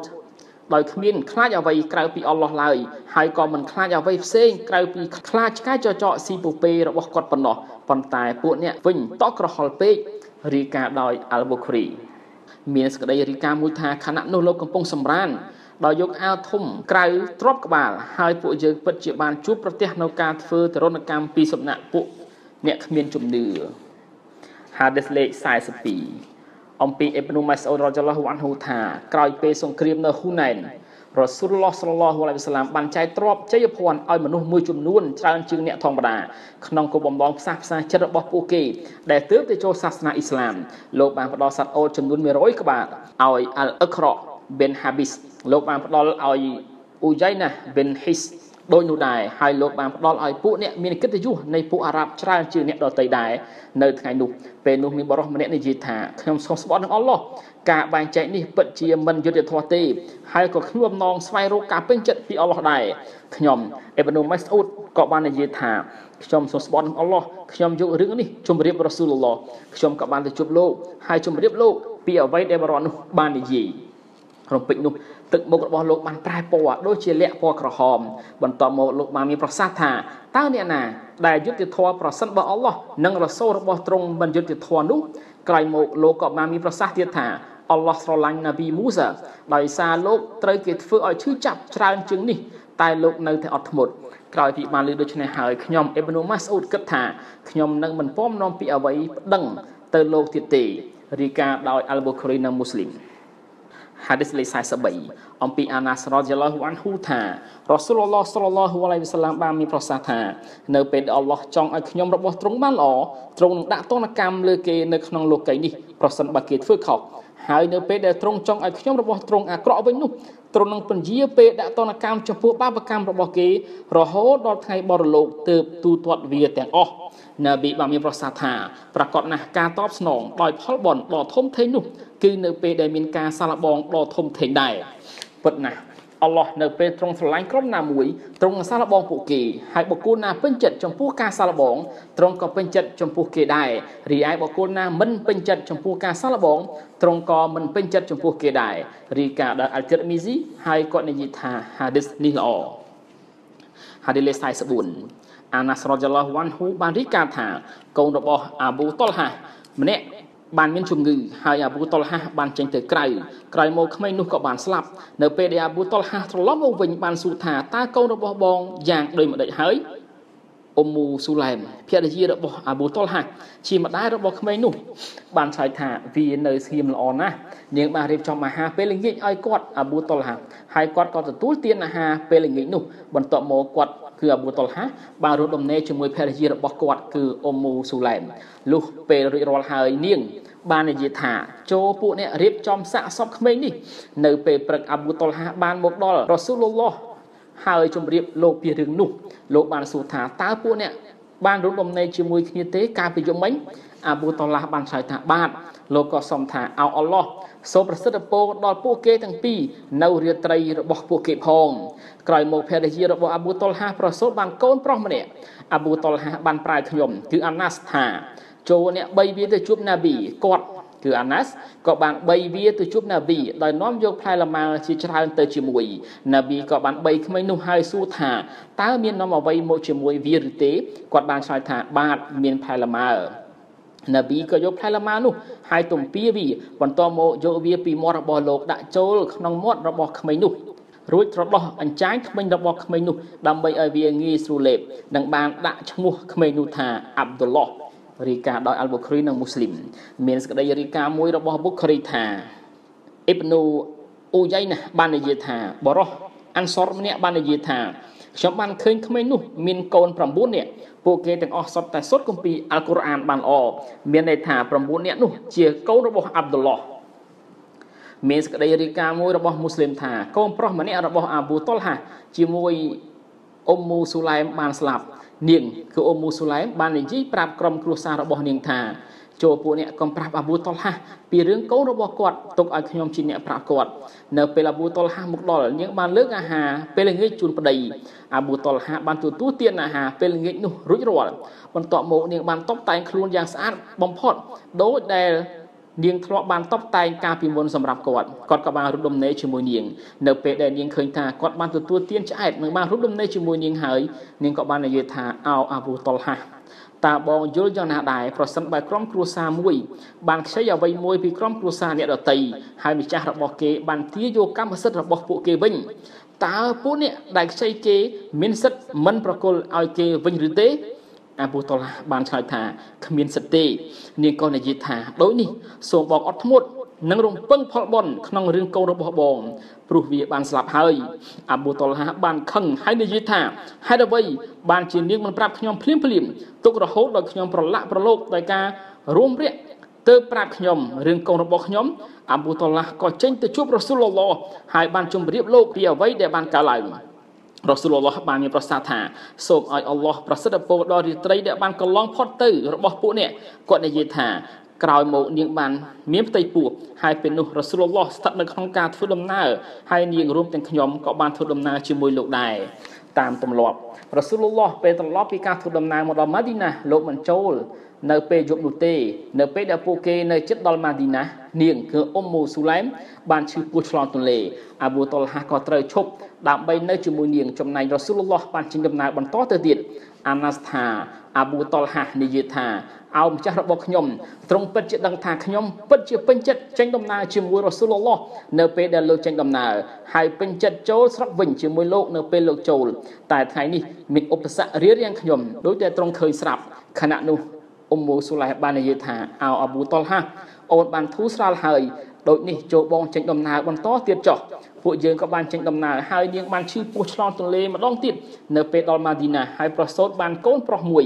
ដោយគ្មានខ្លាចអ្វីក្រៅពីអល់ឡោះឡើយហើយក៏មិនខ្លាចអ្វីផ្សេងក្រៅពីខ្លាចឆ្កែចចកស៊ីពពែរបស់គាត់ប៉ុណ្ណោះប៉ុន្តែពួកអ្នក វិញតក់ក្រហល់ពេករីកាដោយអាល់ប៊ូឃរី មានសេចក្តីរីកាមួយថាខណៈនោះលោកកំពុងសម្រានដោយយកអាវធំក្រៅទ្របក្បាលហើយពួកយើងពិតជាបានជួបប្រទះនៅការធ្វើទរណកម្មពីសំណាក់ពួកអ្នកគ្មានជំនឿហាឌីសលេខ42អំពីអ៊ីប្នូម៉ាសូនរ៉ាជឡោះវ៉ាន់ហ៊ូថាក្រោយពេលសង្គ្រាមនៅហ៊ូណែនរ៉ាស៊ូលឡោះសឡោះវ៉ាឡៃសាឡាមបានចែកទ្រព្យជ័យភ័ណ្ឌឲ្យមនុស្សមួយចំនួនច្រើនជាងអ្នកធម្មតាក្នុងគោលបំណងផ្សះផ្សាចិត្តរបស់ពួកគេដែលទើបទៅចូលសាសនាអ៊ីស្លាមលោកបានផ្ដល់សត្វអូលចំនួន100ក្បាលឲ្យអាល់អ៊ឹក្រ៉ប៊ិនហាប៊ីសលោកបានផ្ដល់ឲ្យអ៊ូយ៉ៃណាប៊ិនហ៊ីសដូចនោះដែរហើយលោកបានផ្ដល់ឲ្យពួកអ្នកមានកិត្តិយសនៃពួកអារ៉ាប់ច្រើនជាងអ្នកដទៃដែរនៅថ្ងៃនោះពេលនោះមានបរិសុទ្ធម្នាក់និយាយថាខ្ញុំសូមស្បត់នឹងអល់ឡោះការបែងចែកនេះពិតជាមិនយុត្តិធម៌ទេ ហើយក៏ខ្ញុំអំណងស្វែងរកការពេញចិត្តពីអល់ឡោះដែរខ្ញុំអេបនូម៉ាសូតក៏បាននិយាយថាខ្ញុំសូមស្បត់នឹងអល់ឡោះខ្ញុំយករឿងនេះជម្រាបរ៉ាស៊ូលឡោះខ្ញុំក៏បានទៅជួបលោកហើយជម្រាបលោកពីអ្វីដែលបរិសុទ្ធនោះបាននិយាយក្នុងពេជ្រនោះទឹកមុខរបស់លោកបានប្រែពណ៌ដូចជាលក្ខពណ៌ក្រហមបន្ទាប់មកលោកបានមានប្រសាសន៍ថាតើអ្នកណា ដែលយុត្តិធម៌ប្រសិនបើអល់ឡោះនិងរសូលរបស់ទ្រង់មិនយុត្តិធម៌នោះក្រោយមកលោកក៏បានមានប្រសាសន៍ទៀតថាអល់ឡោះស្រឡាញ់ណាប៊ីមូសាដោយសារលោកត្រូវគេធ្វើឲ្យឈឺចាប់ច្រើនជាងនេះ តែលោកនៅតែអត់ធ្មត់ក្រោយពីបានលើដូច្នេះហើយខ្ញុំអេបនូម៉ាស៊ូតគិតថាខ្ញុំនឹងមិនពំនាំពីអ្វីប្តឹងទៅលោកទៀតទេរីកាដោយអាល់បូខារីនិងមូស្លីមហាឌីសលេខ43អំពីអាណាសរ៉ាយ៉ាឡោះអានហ៊ូថារ៉ាស៊ូលឡោះសល្លោះអាឡៃវសាឡាមបានមានប្រសាសន៍ថានៅពេលដែលអល់ឡោះចង់ឲ្យខ្ញុំរបស់ទ្រង់បានល្អទ្រង់នឹងដាក់ទណ្ឌកម្មលើគេនៅក្នុងលោកីនេះប្រសិនបើគេធ្វើខុសហើយនៅពេលដែលទ្រង់ចង់ឲ្យខ្ញុំរបស់ទ្រង់អាក្រក់វិញនោះទ្រង់នឹងពន្យាពេលដាក់ទណ្ឌកម្មចំពោះបាបកម្មរបស់គេរហូតដល់ថ្ងៃបរលោកទើបទូទាត់វាទាំងអស់នប៊ីបានមានប្រសាសន៍ថាប្រកបណាស់ការតបស្នងដោយផលបន់ដ៏ធំធេងនោះ គឺនៅពេលដែលមានការសាឡបងដ៏ធំធេងដែរពិតណាស់អល់ឡោះនៅពេលទ្រង់ស្រឡាញ់ក្រុមណាមួយទ្រង់សាឡបងពួកគេ ហើយបុគ្គលណាពេញចិត្តចំពោះការសាឡបងទ្រង់ក៏ពេញចិត្តចំពោះគេដែររីឯបុគ្គលណាមិនពេញចិត្តចំពោះការសាឡបងទ្រង់ក៏មិនពេញចិត្តចំពោះគេដែររីកាដល់អាល់ទិរមីស៊ីហើយគាត់និយាយថាហាឌីសនេះល្អហាឌីលេ44អាណាសរ៉ាយ៉ាឡោះវ៉ាន់ហ៊ូបានរីកាថាកូនរបស់អាប៊ូតុលហាម្នាក់បានមានជំងឺហើយអាប៊ូតុលហាបានចេញទៅក្រៅក្រោយមកក្មេងនោះក៏បានស្លាប់នៅពេលដែលអាប៊ូតុលហាត្រឡប់មកវិញបានសួរថាតើកូនរបស់បងយ៉ាងដូចម្តេចហើយអ៊ុមមូស៊ូឡែមភរិយារបស់អាប៊ូតុលហាជាម្ដាយរបស់ក្មេងនោះ បានឆ្លើយថា វានៅស្ងៀមល្អណាស់នាងបានរៀបចំអាហារពេលល្ងាចឲ្យគាត់អាប៊ូតុលហាហើយគាត់ក៏ទទួលទានអាហារពេលល្ងាចនោះ បន្ទាប់មកគាត់គឺអាប៊ូតុលហាបានរត់ដំណេរជាមួយភរិយារបស់គាត់ គឺអ៊ុមមូស៊ូឡែមលុះពេលរួចរាល់ហើយនាង បាននិយាយថាចូលពួកអ្នករៀបចំសាកសពក្មេងនេះនៅពេលព្រឹកអាប៊ូតុលហាបានមកដល់រ៉ាស៊ូលឡោះហើយជម្រាបលោកពីរឿងនោះលោកបានសួរថាតើពួកអ្នកបានរត់ដំណេរជាមួយគ្នាទេកាលពីយប់មិញអាប៊ូតុលឡាបានឆ្លើយថាបាទលោកក៏សុំថាអោអល់ឡោះសូមប្រសិទ្ធពរដល់ពួកគេទាំងពីរនៅរាត្រីរបស់ពួកគេផងក្រោយមកភរិយារបស់អាប៊ូតុលហាប្រសូតបានកូនប្រុសម្នាក់អាប៊ូតុលហាបានប្រាយខ្ញុំគឺអាណាស់ថា ចូលអ្នក3វាទៅជួបណាប៊ីគាត់គឺអាណាស់ក៏បាន3វាទៅជួបណាប៊ីដោយនាំយកផ្លែលម៉ាជាច្រើនទៅជាមួយណាប៊ីក៏បាន3ក្មេងនោះហើយសួរថាតើមាននាំអ្វីមកជាមួយវាឬទេគាត់បានឆ្លើយថាបាទមានផ្លែលម៉ានប៊ីក៏យកផ្លែលម៉ានោះហើយទំពាវាបន្តមកយកវាពីមាត់របស់លោកដាក់ចូលក្នុងមាត់របស់ក្មេងនោះរួចត្រដោះអញ្ចាញក្មេងរបស់ក្មេងនោះដើម្បីឲ្យវាងាយស្រួលលេបនិងបានដាក់ឈ្មោះក្មេងនោះថាអាប់ឌុលឡោះរាយការណ៍ដោយអល់ប៊ូគ្រីនិងមូស្លីមមានសេចក្តីរាយការណ៍មួយរបស់ប៊ូគ្រីថាអ៊ីបនូអ៊ូយ៉ៃណាបាននិយាយថា បរោះអានសរម្នាក់បាននិយាយថាខ្ញុំបានឃើញក្មេងនោះមានកូន9នាក់ពួកគេទាំងអស់សុទ្ធតែសូត្រគម្ពីរអល់កុរអានបានល្អមានន័យថា9នាក់នោះជាកូនរបស់អាប់ឌុលឡោះមានសេចក្តីរាយការណ៍មួយរបស់មូស្លីមថាកូនប្រុសម្នាក់របស់អាប៊ូតុលហាជាមួយអ៊ុមមូស៊ូឡែមបានស្លាប់នាងគឺអ៊ុមមូស៊ូឡែមបាននិយាយប្រាប់ក្រុមគ្រួសាររបស់ នាងថាចូលពួកអ្នកកុំប្រាប់អាប៊ូតុលហាសពីរឿងកូនរបស់គាត់ទុកឲ្យខ្ញុំជាអ្នកប្រាប់គាត់នៅពេលអាប៊ូតុលហាសមកដល់នាងបានលើកអាហារពេលល្ងាចជូនប្តីអាប៊ូតុលហាសបានទទួលទានអាហារពេលល្ងាចនោះរួចរាល់បន្ទាប់មកនាងបានតុបតែងខ្លួនយ៉ាងស្អាតបំផុតដោយដែលនាងធ្លាប់បានតបតែងការពីមុនសម្រាប់គាត់គាត់ក៏បានរំលំនេរជាមួយនាងនៅពេលដែលនាងឃើញថាគាត់បានទទួលទានឆ្អែតនិងបានរំលំនេរជាមួយនាងហើយ នាងក៏បាននិយាយថាអោអាវុតុលហាតើបងយល់យ៉ាងណាដែរប្រសិនបើក្រុម គ្រួសារមួយបានខ្ចីអ្វីមួយពីក្រុមគ្រួសារអ្នកដទៃហើយម្ចាស់របស់គេបានទារយកកម្មសិទ្ធិរបស់ពួកគេវិញតើពួកអ្នកដែលខ្ចីគេមានសិទ្ធិមិនប្រគល់ឲ្យគេវិញឬទេអាពូតូលបានឆ្លើយថាគ្មានសិទ្ធិទេនាងក៏និយាយថាដូចនេះសូមបងអត់ធ្មត់និងរំពឹងផលបុណ្យក្នុងរឿងកូនរបស់បងព្រោះវាបានស្លាប់ហើយអាប៊ូតុលហាបានខឹងហើយនិយាយថាហេតុអ្វី បានជានាងមិនប្រាប់ខ្ញុំភ្លាមភ្លាមទុករហូតដល់ខ្ញុំប្រឡាក់ប្រឡូកដោយការរួមរាក់ទើបប្រាប់ខ្ញុំរឿងកូនរបស់ខ្ញុំ អាប៊ូតុលឡាក៏ចេញទៅជួបរ៉ាស៊ូលឡោះហើយបានជម្រាបលោកពីអ្វីដែលបានកើតឡើងរ៉ាស៊ូលឡោះបានមានប្រសាសន៍ថាសូមឲ្យអល់ឡោះប្រសិទ្ធពរដល់រាត្រី ដែលបានកន្លងផុតទៅរបស់ពួកអ្នកគាត់និយាយថាក្រោយមកនាងបានមានផ្ទៃពោះហើយពេលនោះរ៉ាស៊ូលឡោះស្ថិតនៅក្នុងការធ្វើដំណើរហើយនាងរួមទាំងខ្ញុំក៏បានធ្វើដំណើរជាមួយលោកដែរតាមទម្លាប់រ៉ាស៊ូលឡោះពេលត្រឡប់ពីការធ្វើដំណើរមកដល់ម៉ាឌីណាលោកមិនចូល នៅពេលយប់នោះទេនៅពេលដែលពួកគេនៅជិតដល់ម៉ាឌីណា នាងគឺអ៊ុំមូស៊ូឡែមបានឈឺពោះឆ្លងទន្លេអាប៊ូតុលហាក៏ត្រូវឈប់ដើម្បីនៅជាមួយនាងចំណែករ៉ាស៊ូលឡោះបានចេញដំណើរបន្តទៅទៀតអាណាស្ថាអាប៊ូតុលហាសនិយាយថាអោម្ចាស់របស់ខ្ញុំទ្រង់ពិតជាដឹងថាខ្ញុំពិតជាពេញចិត្តចេញដំណើរជាមួយរ៉ាស៊ូលឡោះនៅពេលដែលលោកចេញដំណើរហើយពេញចិត្តចូលស្រុកវិញជាមួយលោកនៅពេលលោកចូលតែថ្ងៃនេះមានឧបសគ្គរារាំងខ្ញុំដោយតែទ្រង់ឃើញស្រាប់ ខណៈនោះអ៊ុំមូស៊ូឡៃបាននិយាយថាអោអាប៊ូតុលហាសអូនបានធូរស្រាលហើយ ដូចនេះចូលបងចេញដំណើរបន្តទៀតចុះពួកយើងក៏បានចេញដំណើរហើយនាងបានឈឺពោះឆ្លងទន្លេម្ដងទៀតនៅពេលដល់ម៉ាឌីណាហើយប្រសូតបានកូនប្រុសមួយ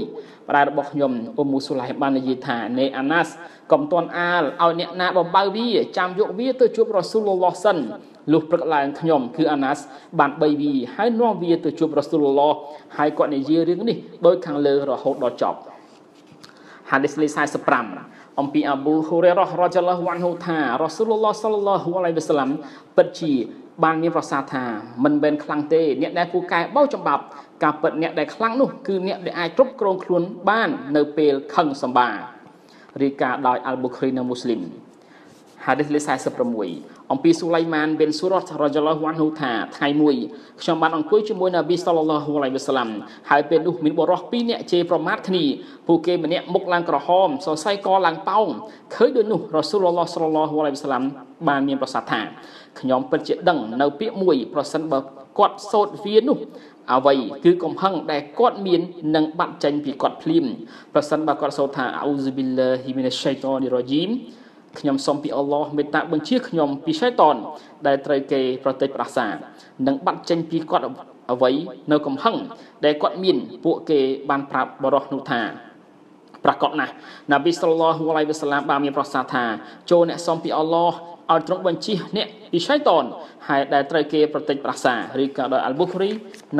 ប្ដាយរបស់ខ្ញុំអ៊ុមមូសូឡៃបាននិយាយថាណេអាណាស់កុំតន់អាលឲ្យអ្នកណាបំបើវាចាំយក វាទៅជួបរ៉ាស៊ូលឡោះសិនលុះព្រឹកឡើងខ្ញុំ គឺអាណាស់បាន បីវាហើយនាំវាទៅជួបរ៉ាស៊ូលឡោះហើយគាត់និយាយរឿងនេះដោយខាងលើរហូតដល់ចប់ហាឌីសលេ45អំពីអាប៊ូហ៊ូរ៉េរ៉ារ៉ាជាឡាហ៊ូអានហ៊ូថារ៉ាស៊ូលឡោះសល្លឡោះអាឡៃវ៉ាសឡាំពិតជាបានមានប្រសាសន៍ថាមិនមែនខ្លាំងទេអ្នកដែលគូកែបោច្បាប់ការពិតអ្នកដែលខ្លាំងនោះគឺអ្នកដែលអាចគ្រប់គ្រងខ្លួនបាន នៅពេលខឹងសម្បារាយការណ៍ដោយអាល់ប៊ូគ្រីនិងមូស្លីមហាឌីសលេខ46អំពីស៊ូឡៃម៉ានប៊ីនស៊ូរ៉ាត់រ៉ាជាឡាហ៊ូអានហ៊ូថាថ្ងៃមួយខ្ញុំបានអង្គុយជាមួយនប៊ីសល្លឡោះអាឡៃវ៉ាសាឡាំហើយពេលនោះមានបុរសពីរនាក់ជេរប្រមាថគ្នាពួកគេម្នាក់មុខឡើងក្រហមសរសៃកឡើងប៉ោងឃើញដូចនោះរ៉ាស៊ូលឡោះស្លឡោះអាឡៃវ៉ាសាឡាំបានមានប្រសាសន៍ថាខ្ញុំពិតជាដឹង នៅ ពាក្យមួយ ប្រសិនបើគាត់សោតវានោះអ្វីគឺកំហឹងដែលគាត់មាននឹងបាត់ចេញពីគាត់ភ្លាមប្រសិនបើគាត់សោតថាអ៊ូស៊ប៊ីលឡាហ៊ីមីនស្ឆៃតានីរ៉ាជីមខ្ញុំសូមពីអល់ឡោះមេត្តាបញ្ជាខ្ញុំពីឆៃតនដែលត្រូវគេប្រតិចប្រសានិងបាត់ចេញពីគាត់អ្វីនៅកំហឹងដែលគាត់មានពួកគេបានប្រាប់បរោះនោះថាប្រកបណាស់ណាប៊ីសល្លោះវ៉ាឡៃវសាឡាមបានមានប្រសាសន៍ថា ចូលអ្នកសុំពីអល់ឡោះឲ្យទ្រង់បញ្ជិះអ្នកពីឆៃតនហើយដែលត្រូវគេប្រតិចប្រសាឬក៏ដោយអាល់ប៊ូឃរី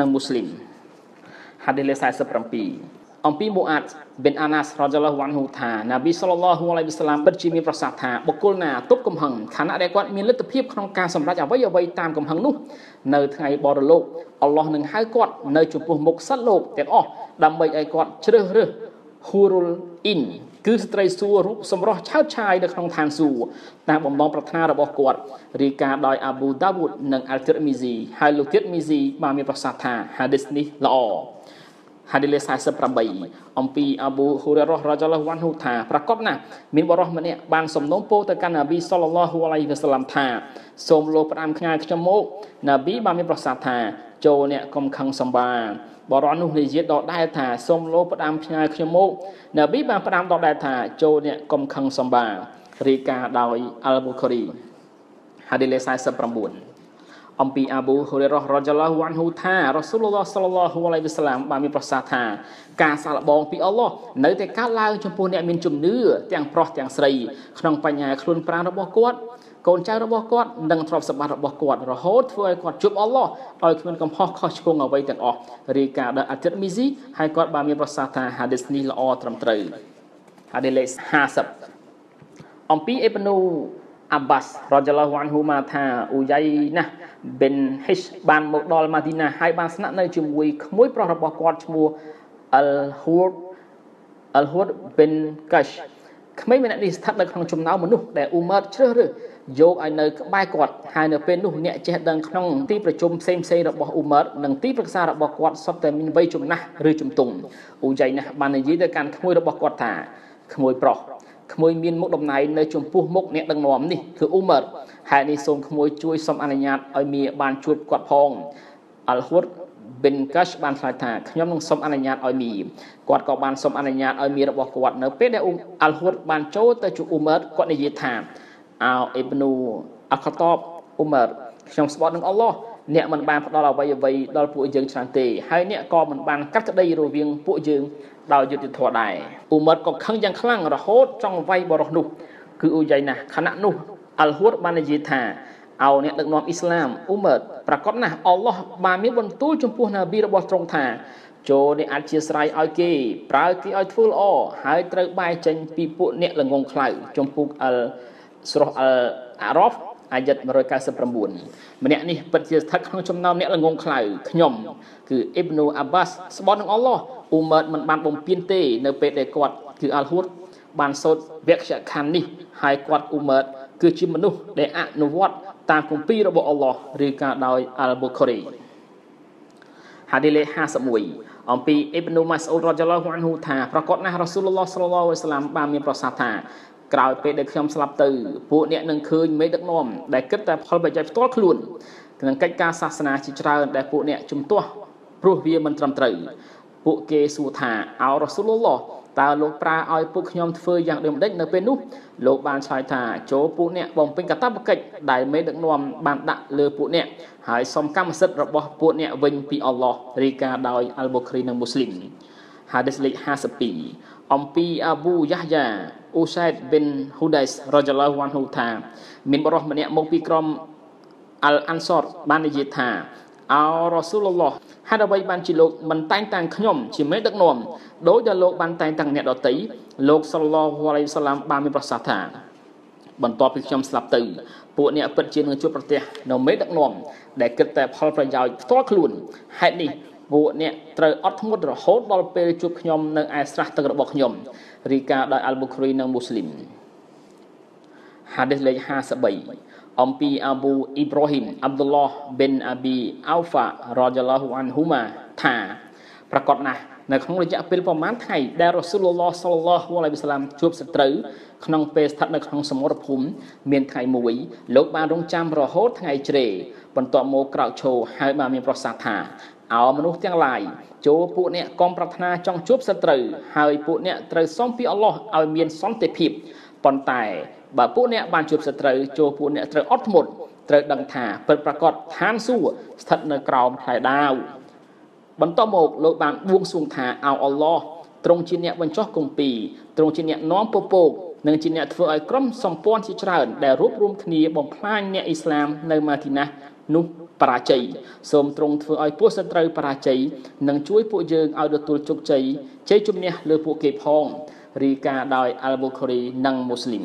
និងមូស្លីមហាឌីលេ47អំពីមូអាត់បិនអាណាសរ៉ាឌីឡោះវ៉ាន់ហ៊ូថាណាប៊ីសលឡោះអាឡៃហ៊ីសឡាមពិតជាមានប្រសាសន៍ថាបុគ្គលណាទប់កំហឹងខណៈដែលគាត់មានលទ្ធភាពក្នុងការសម្រេចអ្វីអ្វីតាមកំហឹងនោះនៅថ្ងៃបរលោកអល់ឡោះនឹងហៅគាត់នៅចំពោះមុខសត្វលោកទាំងអស់ដើម្បីឲ្យគាត់ជ្រើសរើសហូរុលអ៊ីនគឺស្ត្រីសួររូបសម្រស់ឆើតឆាយនៅក្នុងឋានសួគ៌តាមបំណងប្រាថ្នារបស់គាត់រាយការណ៍ដោយអាប៊ូដាវូដនិងអាល់ទិរមីស៊ីហើយលោកទៀតមីស៊ីបានមានប្រសាសន៍ថាហាឌីសនេះល្អហាឌីលេ48អំពីអាប៊ូហ៊ូរ៉ារ៉ារ៉ាជាឡាវ៉ាន់ហ៊ូថាប្រកបណាស់មានបរិសុទ្ធម្នាក់បានសំណូមពរទៅកាន់ណាប៊ីសុលឡោះវ៉ាឡៃវ៉ាសឡាំថាសូមលោកផ្ដាំខ្ញាល់ខ្ញុំមកណាប៊ីបានមានប្រសាសន៍ថា ចូលអ្នកកុំខឹងសម្បា បរិសុទ្ធនោះនិយាយដល់ដែរថាសូមលោកផ្ដាំខ្ញាល់ខ្ញុំមកណាប៊ីបានផ្ដាំដល់ដែរថាចូលអ្នកកុំខឹងសម្បារាយការណ៍ដោយអល់ប៊ូខារីហាឌីលេ49អំពីអាប៊ូហូរ៉េរ៉ោះរ៉ាជាឡាហ៊ូអានហ៊ូថារ៉ាស៊ូលឡោះសល្លោះអាឡៃវសឡាមបានមានប្រសាសន៍ថាការសាកល្បងពីអល់ឡោះនៅតែកើតឡើងចំពោះអ្នកមានជំនឿទាំងប្រុសទាំងស្រី ក្នុងបញ្ហាខ្លួនប្រាណរបស់គាត់កូនចៅរបស់គាត់និងទ្រព្យសម្បត្តិរបស់គាត់រហូតធ្វើឲ្យគាត់ជួបអល់ឡោះដោយគ្មានកំហុសខុសឆ្គងអ្វីទាំងអស់រាយការណ៍ដោយអាទិត្យមីស៊ីហើយគាត់បានមានប្រសាសន៍ថាហាឌីសនេះល្អត្រឹមត្រូវហាឌីលេស50អំពីអេបណូអាបាសរជាឡោះវ៉ាន់ហ៊ូម៉ាថាអ៊ូយ៉ៃណាស់បិនហិសបានមកដល់ម៉ាឌីណាហើយបានស្នាក់នៅជាមួយក្មួយប្រុសរបស់គាត់ឈ្មោះអលហូតអលហូតបិនកាច់ក្មេងម្នាក់នេះស្ថិតនៅក្នុងចំណោមមនុស្សដែលអ៊ូម៉ាត់ជ្រើសរើសយកឲ្យនៅក្បែរគាត់ហើយនៅពេលនោះអ្នកចេះដឹងក្នុងទីប្រជុំផ្សេងផ្សេងរបស់អ៊ូម៉ាត់និងទីប្រឹក្សារបស់គាត់សុទ្ធតែមានវ័យចំណាស់ឬជំទង់អ៊ូយ៉ៃណាស់បាននិយាយទៅកាន់ក្មួយរបស់គាត់ថាក្មួយប្រុសក្មួយមានមុខតំណែងនៅចំពោះមុខអ្នកដឹកនាំនេះគឺអ៊ូមឺរហេតុនេះសូមក្មួយជួយសុំអនុញ្ញាតឲ្យមីបានជួបគាត់ផងអល់ហួតប៊ិនកាស់បានឆ្លើយថាខ្ញុំនឹងសូមអនុញ្ញាតឲ្យមីគាត់ក៏បានសូមអនុញ្ញាតឲ្យមីរបស់គាត់នៅពេលដែលអល់ហួតបានចូលទៅជួបអ៊ូមឺរគាត់និយាយថាអោអ៊ីបនូអខតបអ៊ូមឺរខ្ញុំស្បត់នឹងអល់ឡោះអ្នកមិនបានផ្ដល់អ្វីអ្វីដល់ពួកយើងច្រើនទេហើយអ្នកក៏មិនបានកាត់ក្តីរវាងពួកយើងដោយយុត្តិធម៌ដែរអ៊ូមរក៏ខឹងយ៉ាងខ្លាំងរហូតចង់វាយបរិសនោះគឺអ៊ូយ៉ៃណាស់ខណៈនោះ អល់ហួតបាននិយាយថាឲ្យអ្នកដឹកនាំអ៊ីស្លាមអ៊ូមរប្រកបណាស់អល់ឡោះបានមានបន្ទូលចំពោះណាប៊ីរបស់ទ្រង់ថា ចូលអ្នកអធិស្ស្រ័យឲ្យគេប្រើគេឲ្យធ្វើល្អហើយត្រូវបែកចេញពីពួកអ្នកល្ងងខ្លៅចំពោះអល់ស្រស់អល់អារ៉ហ្វអាយ័ត199ម្នាក់នេះពិតជាស្ថិតក្នុងចំណោមអ្នកល្ងងខ្លៅខ្ញុំគឺអ៊ីបនូអាបាសស្បត់នឹងអល់ឡោះអ៊ូមឺតមិនបានបំពេញទេ នៅពេលដែលគាត់គឺអល់ហ៊ូតបានសូត្រវគ្គខណ្ឌនេះហើយគាត់អ៊ូមឺតគឺជាមនុស្សដែលអនុវត្តតាមគម្ពីររបស់អល់ឡោះឬការដោយអាល់ប៊ូខារីហាឌីលេ51អំពីអ៊ីបនូម៉ាសូដរ៉ាឌីយ៉ាឡោះអានហ៊ូថា ប្រកាសណាស់រ៉ាស៊ូលឡោះសល្លោះអាឡៃសាឡាមបានមានប្រសាសន៍ថាក្រោយពេលដែលខ្ញុំស្លាប់ទៅពួកអ្នកនឹងឃើញមេដឹកនាំដែលគិតតែផលប្រយោជន៍ផ្ទាល់ខ្លួនក្នុងកិច្ចការសាសនាជាច្រើនដែលពួកអ្នកជំទាស់ព្រោះវាមិនត្រឹមត្រូវពួកគេសួរថាអោរ៉ាស៊ូលឡោះតើលោកប្រើឲ្យពួកខ្ញុំធ្វើយ៉ាងដូចម្តេចនៅពេលនោះលោកបានឆ្លើយថាចូលពួកអ្នកបំពេញកាតព្វកិច្ចដែលមេដឹកនាំបានដាក់លើពួកអ្នកហើយសុំកម្មសិទ្ធិរបស់ពួកអ្នកវិញពីអល់ឡោះរីកាដោយអាល់បូគ្រីនិងមូស្លីមហាឌីសលេខ52អំពីអាប៊ូយ៉ាយ៉ាអ៊ូសែតប៊ិនហ៊ូដៃសរ៉ាជាឡាហ៊ូអានហ៊ូថាមានបរិសម្នាក់មកពីក្រុមអលអាន់សរបាននិយាយថាអោរ៉ាស៊ូលឡោះហេតុអ្វីបានជាលោកមិនតែងតាំងខ្ញុំជាមេដឹកនាំដោយដែលលោកបានតែងតាំងអ្នកដទៃលោកសល្លោះអាឡៃសាឡាមបានមានប្រសាសន៍ថា បន្ទាប់ពីខ្ញុំស្លាប់ទៅពួកអ្នកពិតជានឹងជួបប្រទះនៅមេដឹកនាំដែលគិតតែ ផលប្រយោជន៍ផ្ទាល់ខ្លួនហេតុនេះពួកអ្នកត្រូវអត់ធ្មត់រហូតដល់ពេលជួបខ្ញុំនៅឯស្រះទឹករបស់ខ្ញុំរីកាដោយអាល់ប៊ូឃរីនិងមូស្លីមហាឌីសលេខ53អំពីអាប៊ូអ៊ីប្រូហ៊ីមអាប់ឌុលឡោះប៊ិនអាប៊ីអោហ្វារ៉ាយ៉ាឡោះអានហ៊ូម៉ាថាប្រកបណាស់នៅក្នុងរយៈពេលប្រហែលថ្ងៃដែលរ៉ាស៊ូលឡោះសលឡោះវ៉ាឡៃវ៉ាឡាមជួបសត្រូវក្នុងពេលស្ថិតនៅក្នុងសមរភូមិមានថ្ងៃមួយលោកបានរងចាំរហូតថ្ងៃជ្រេ បន្ទាប់មកក្រោកឈរហើយបានមានប្រសាសន៍ថាអោមនុស្សទាំងឡាយចូលពួកអ្នកកុំប្រាថ្នាចង់ជួបសត្រូវហើយពួកអ្នកត្រូវសុំពីអល់ឡោះឲ្យមានសន្តិភាពប៉ុន្តែបើពួកអ្នកបានជួបសត្រូវចូលពួកអ្នកត្រូវអត់ធ្មត់ត្រូវដឹងថាពិតប្រាកដឋានសួគ៌ស្ថិតនៅក្រោមផ្លែដាវបន្តមកលោកបានបួងសួងថាអោអល់ឡោះទ្រង់ជាអ្នកបញ្ចុះគម្ពីរទ្រង់ជាអ្នកនាំពពក និងជាអ្នកធ្វើឲ្យក្រុមសម្ព័ន្ធជាច្រើន ដែលរួបរวมគ្នាបំផ្លាញអ្នកអ៊ីស្លាមនៅម៉ាទីណានោះបរាជ័យសូមទ្រង់ធ្វើឲ្យពួកសត្រូវបរាជ័យនិងជួយពួកយើងឲ្យទទួលជោគជ័យជ័យជំនះលើពួកគេផង រីកាដោយអាល់បូខូរីនិងមូស្លីម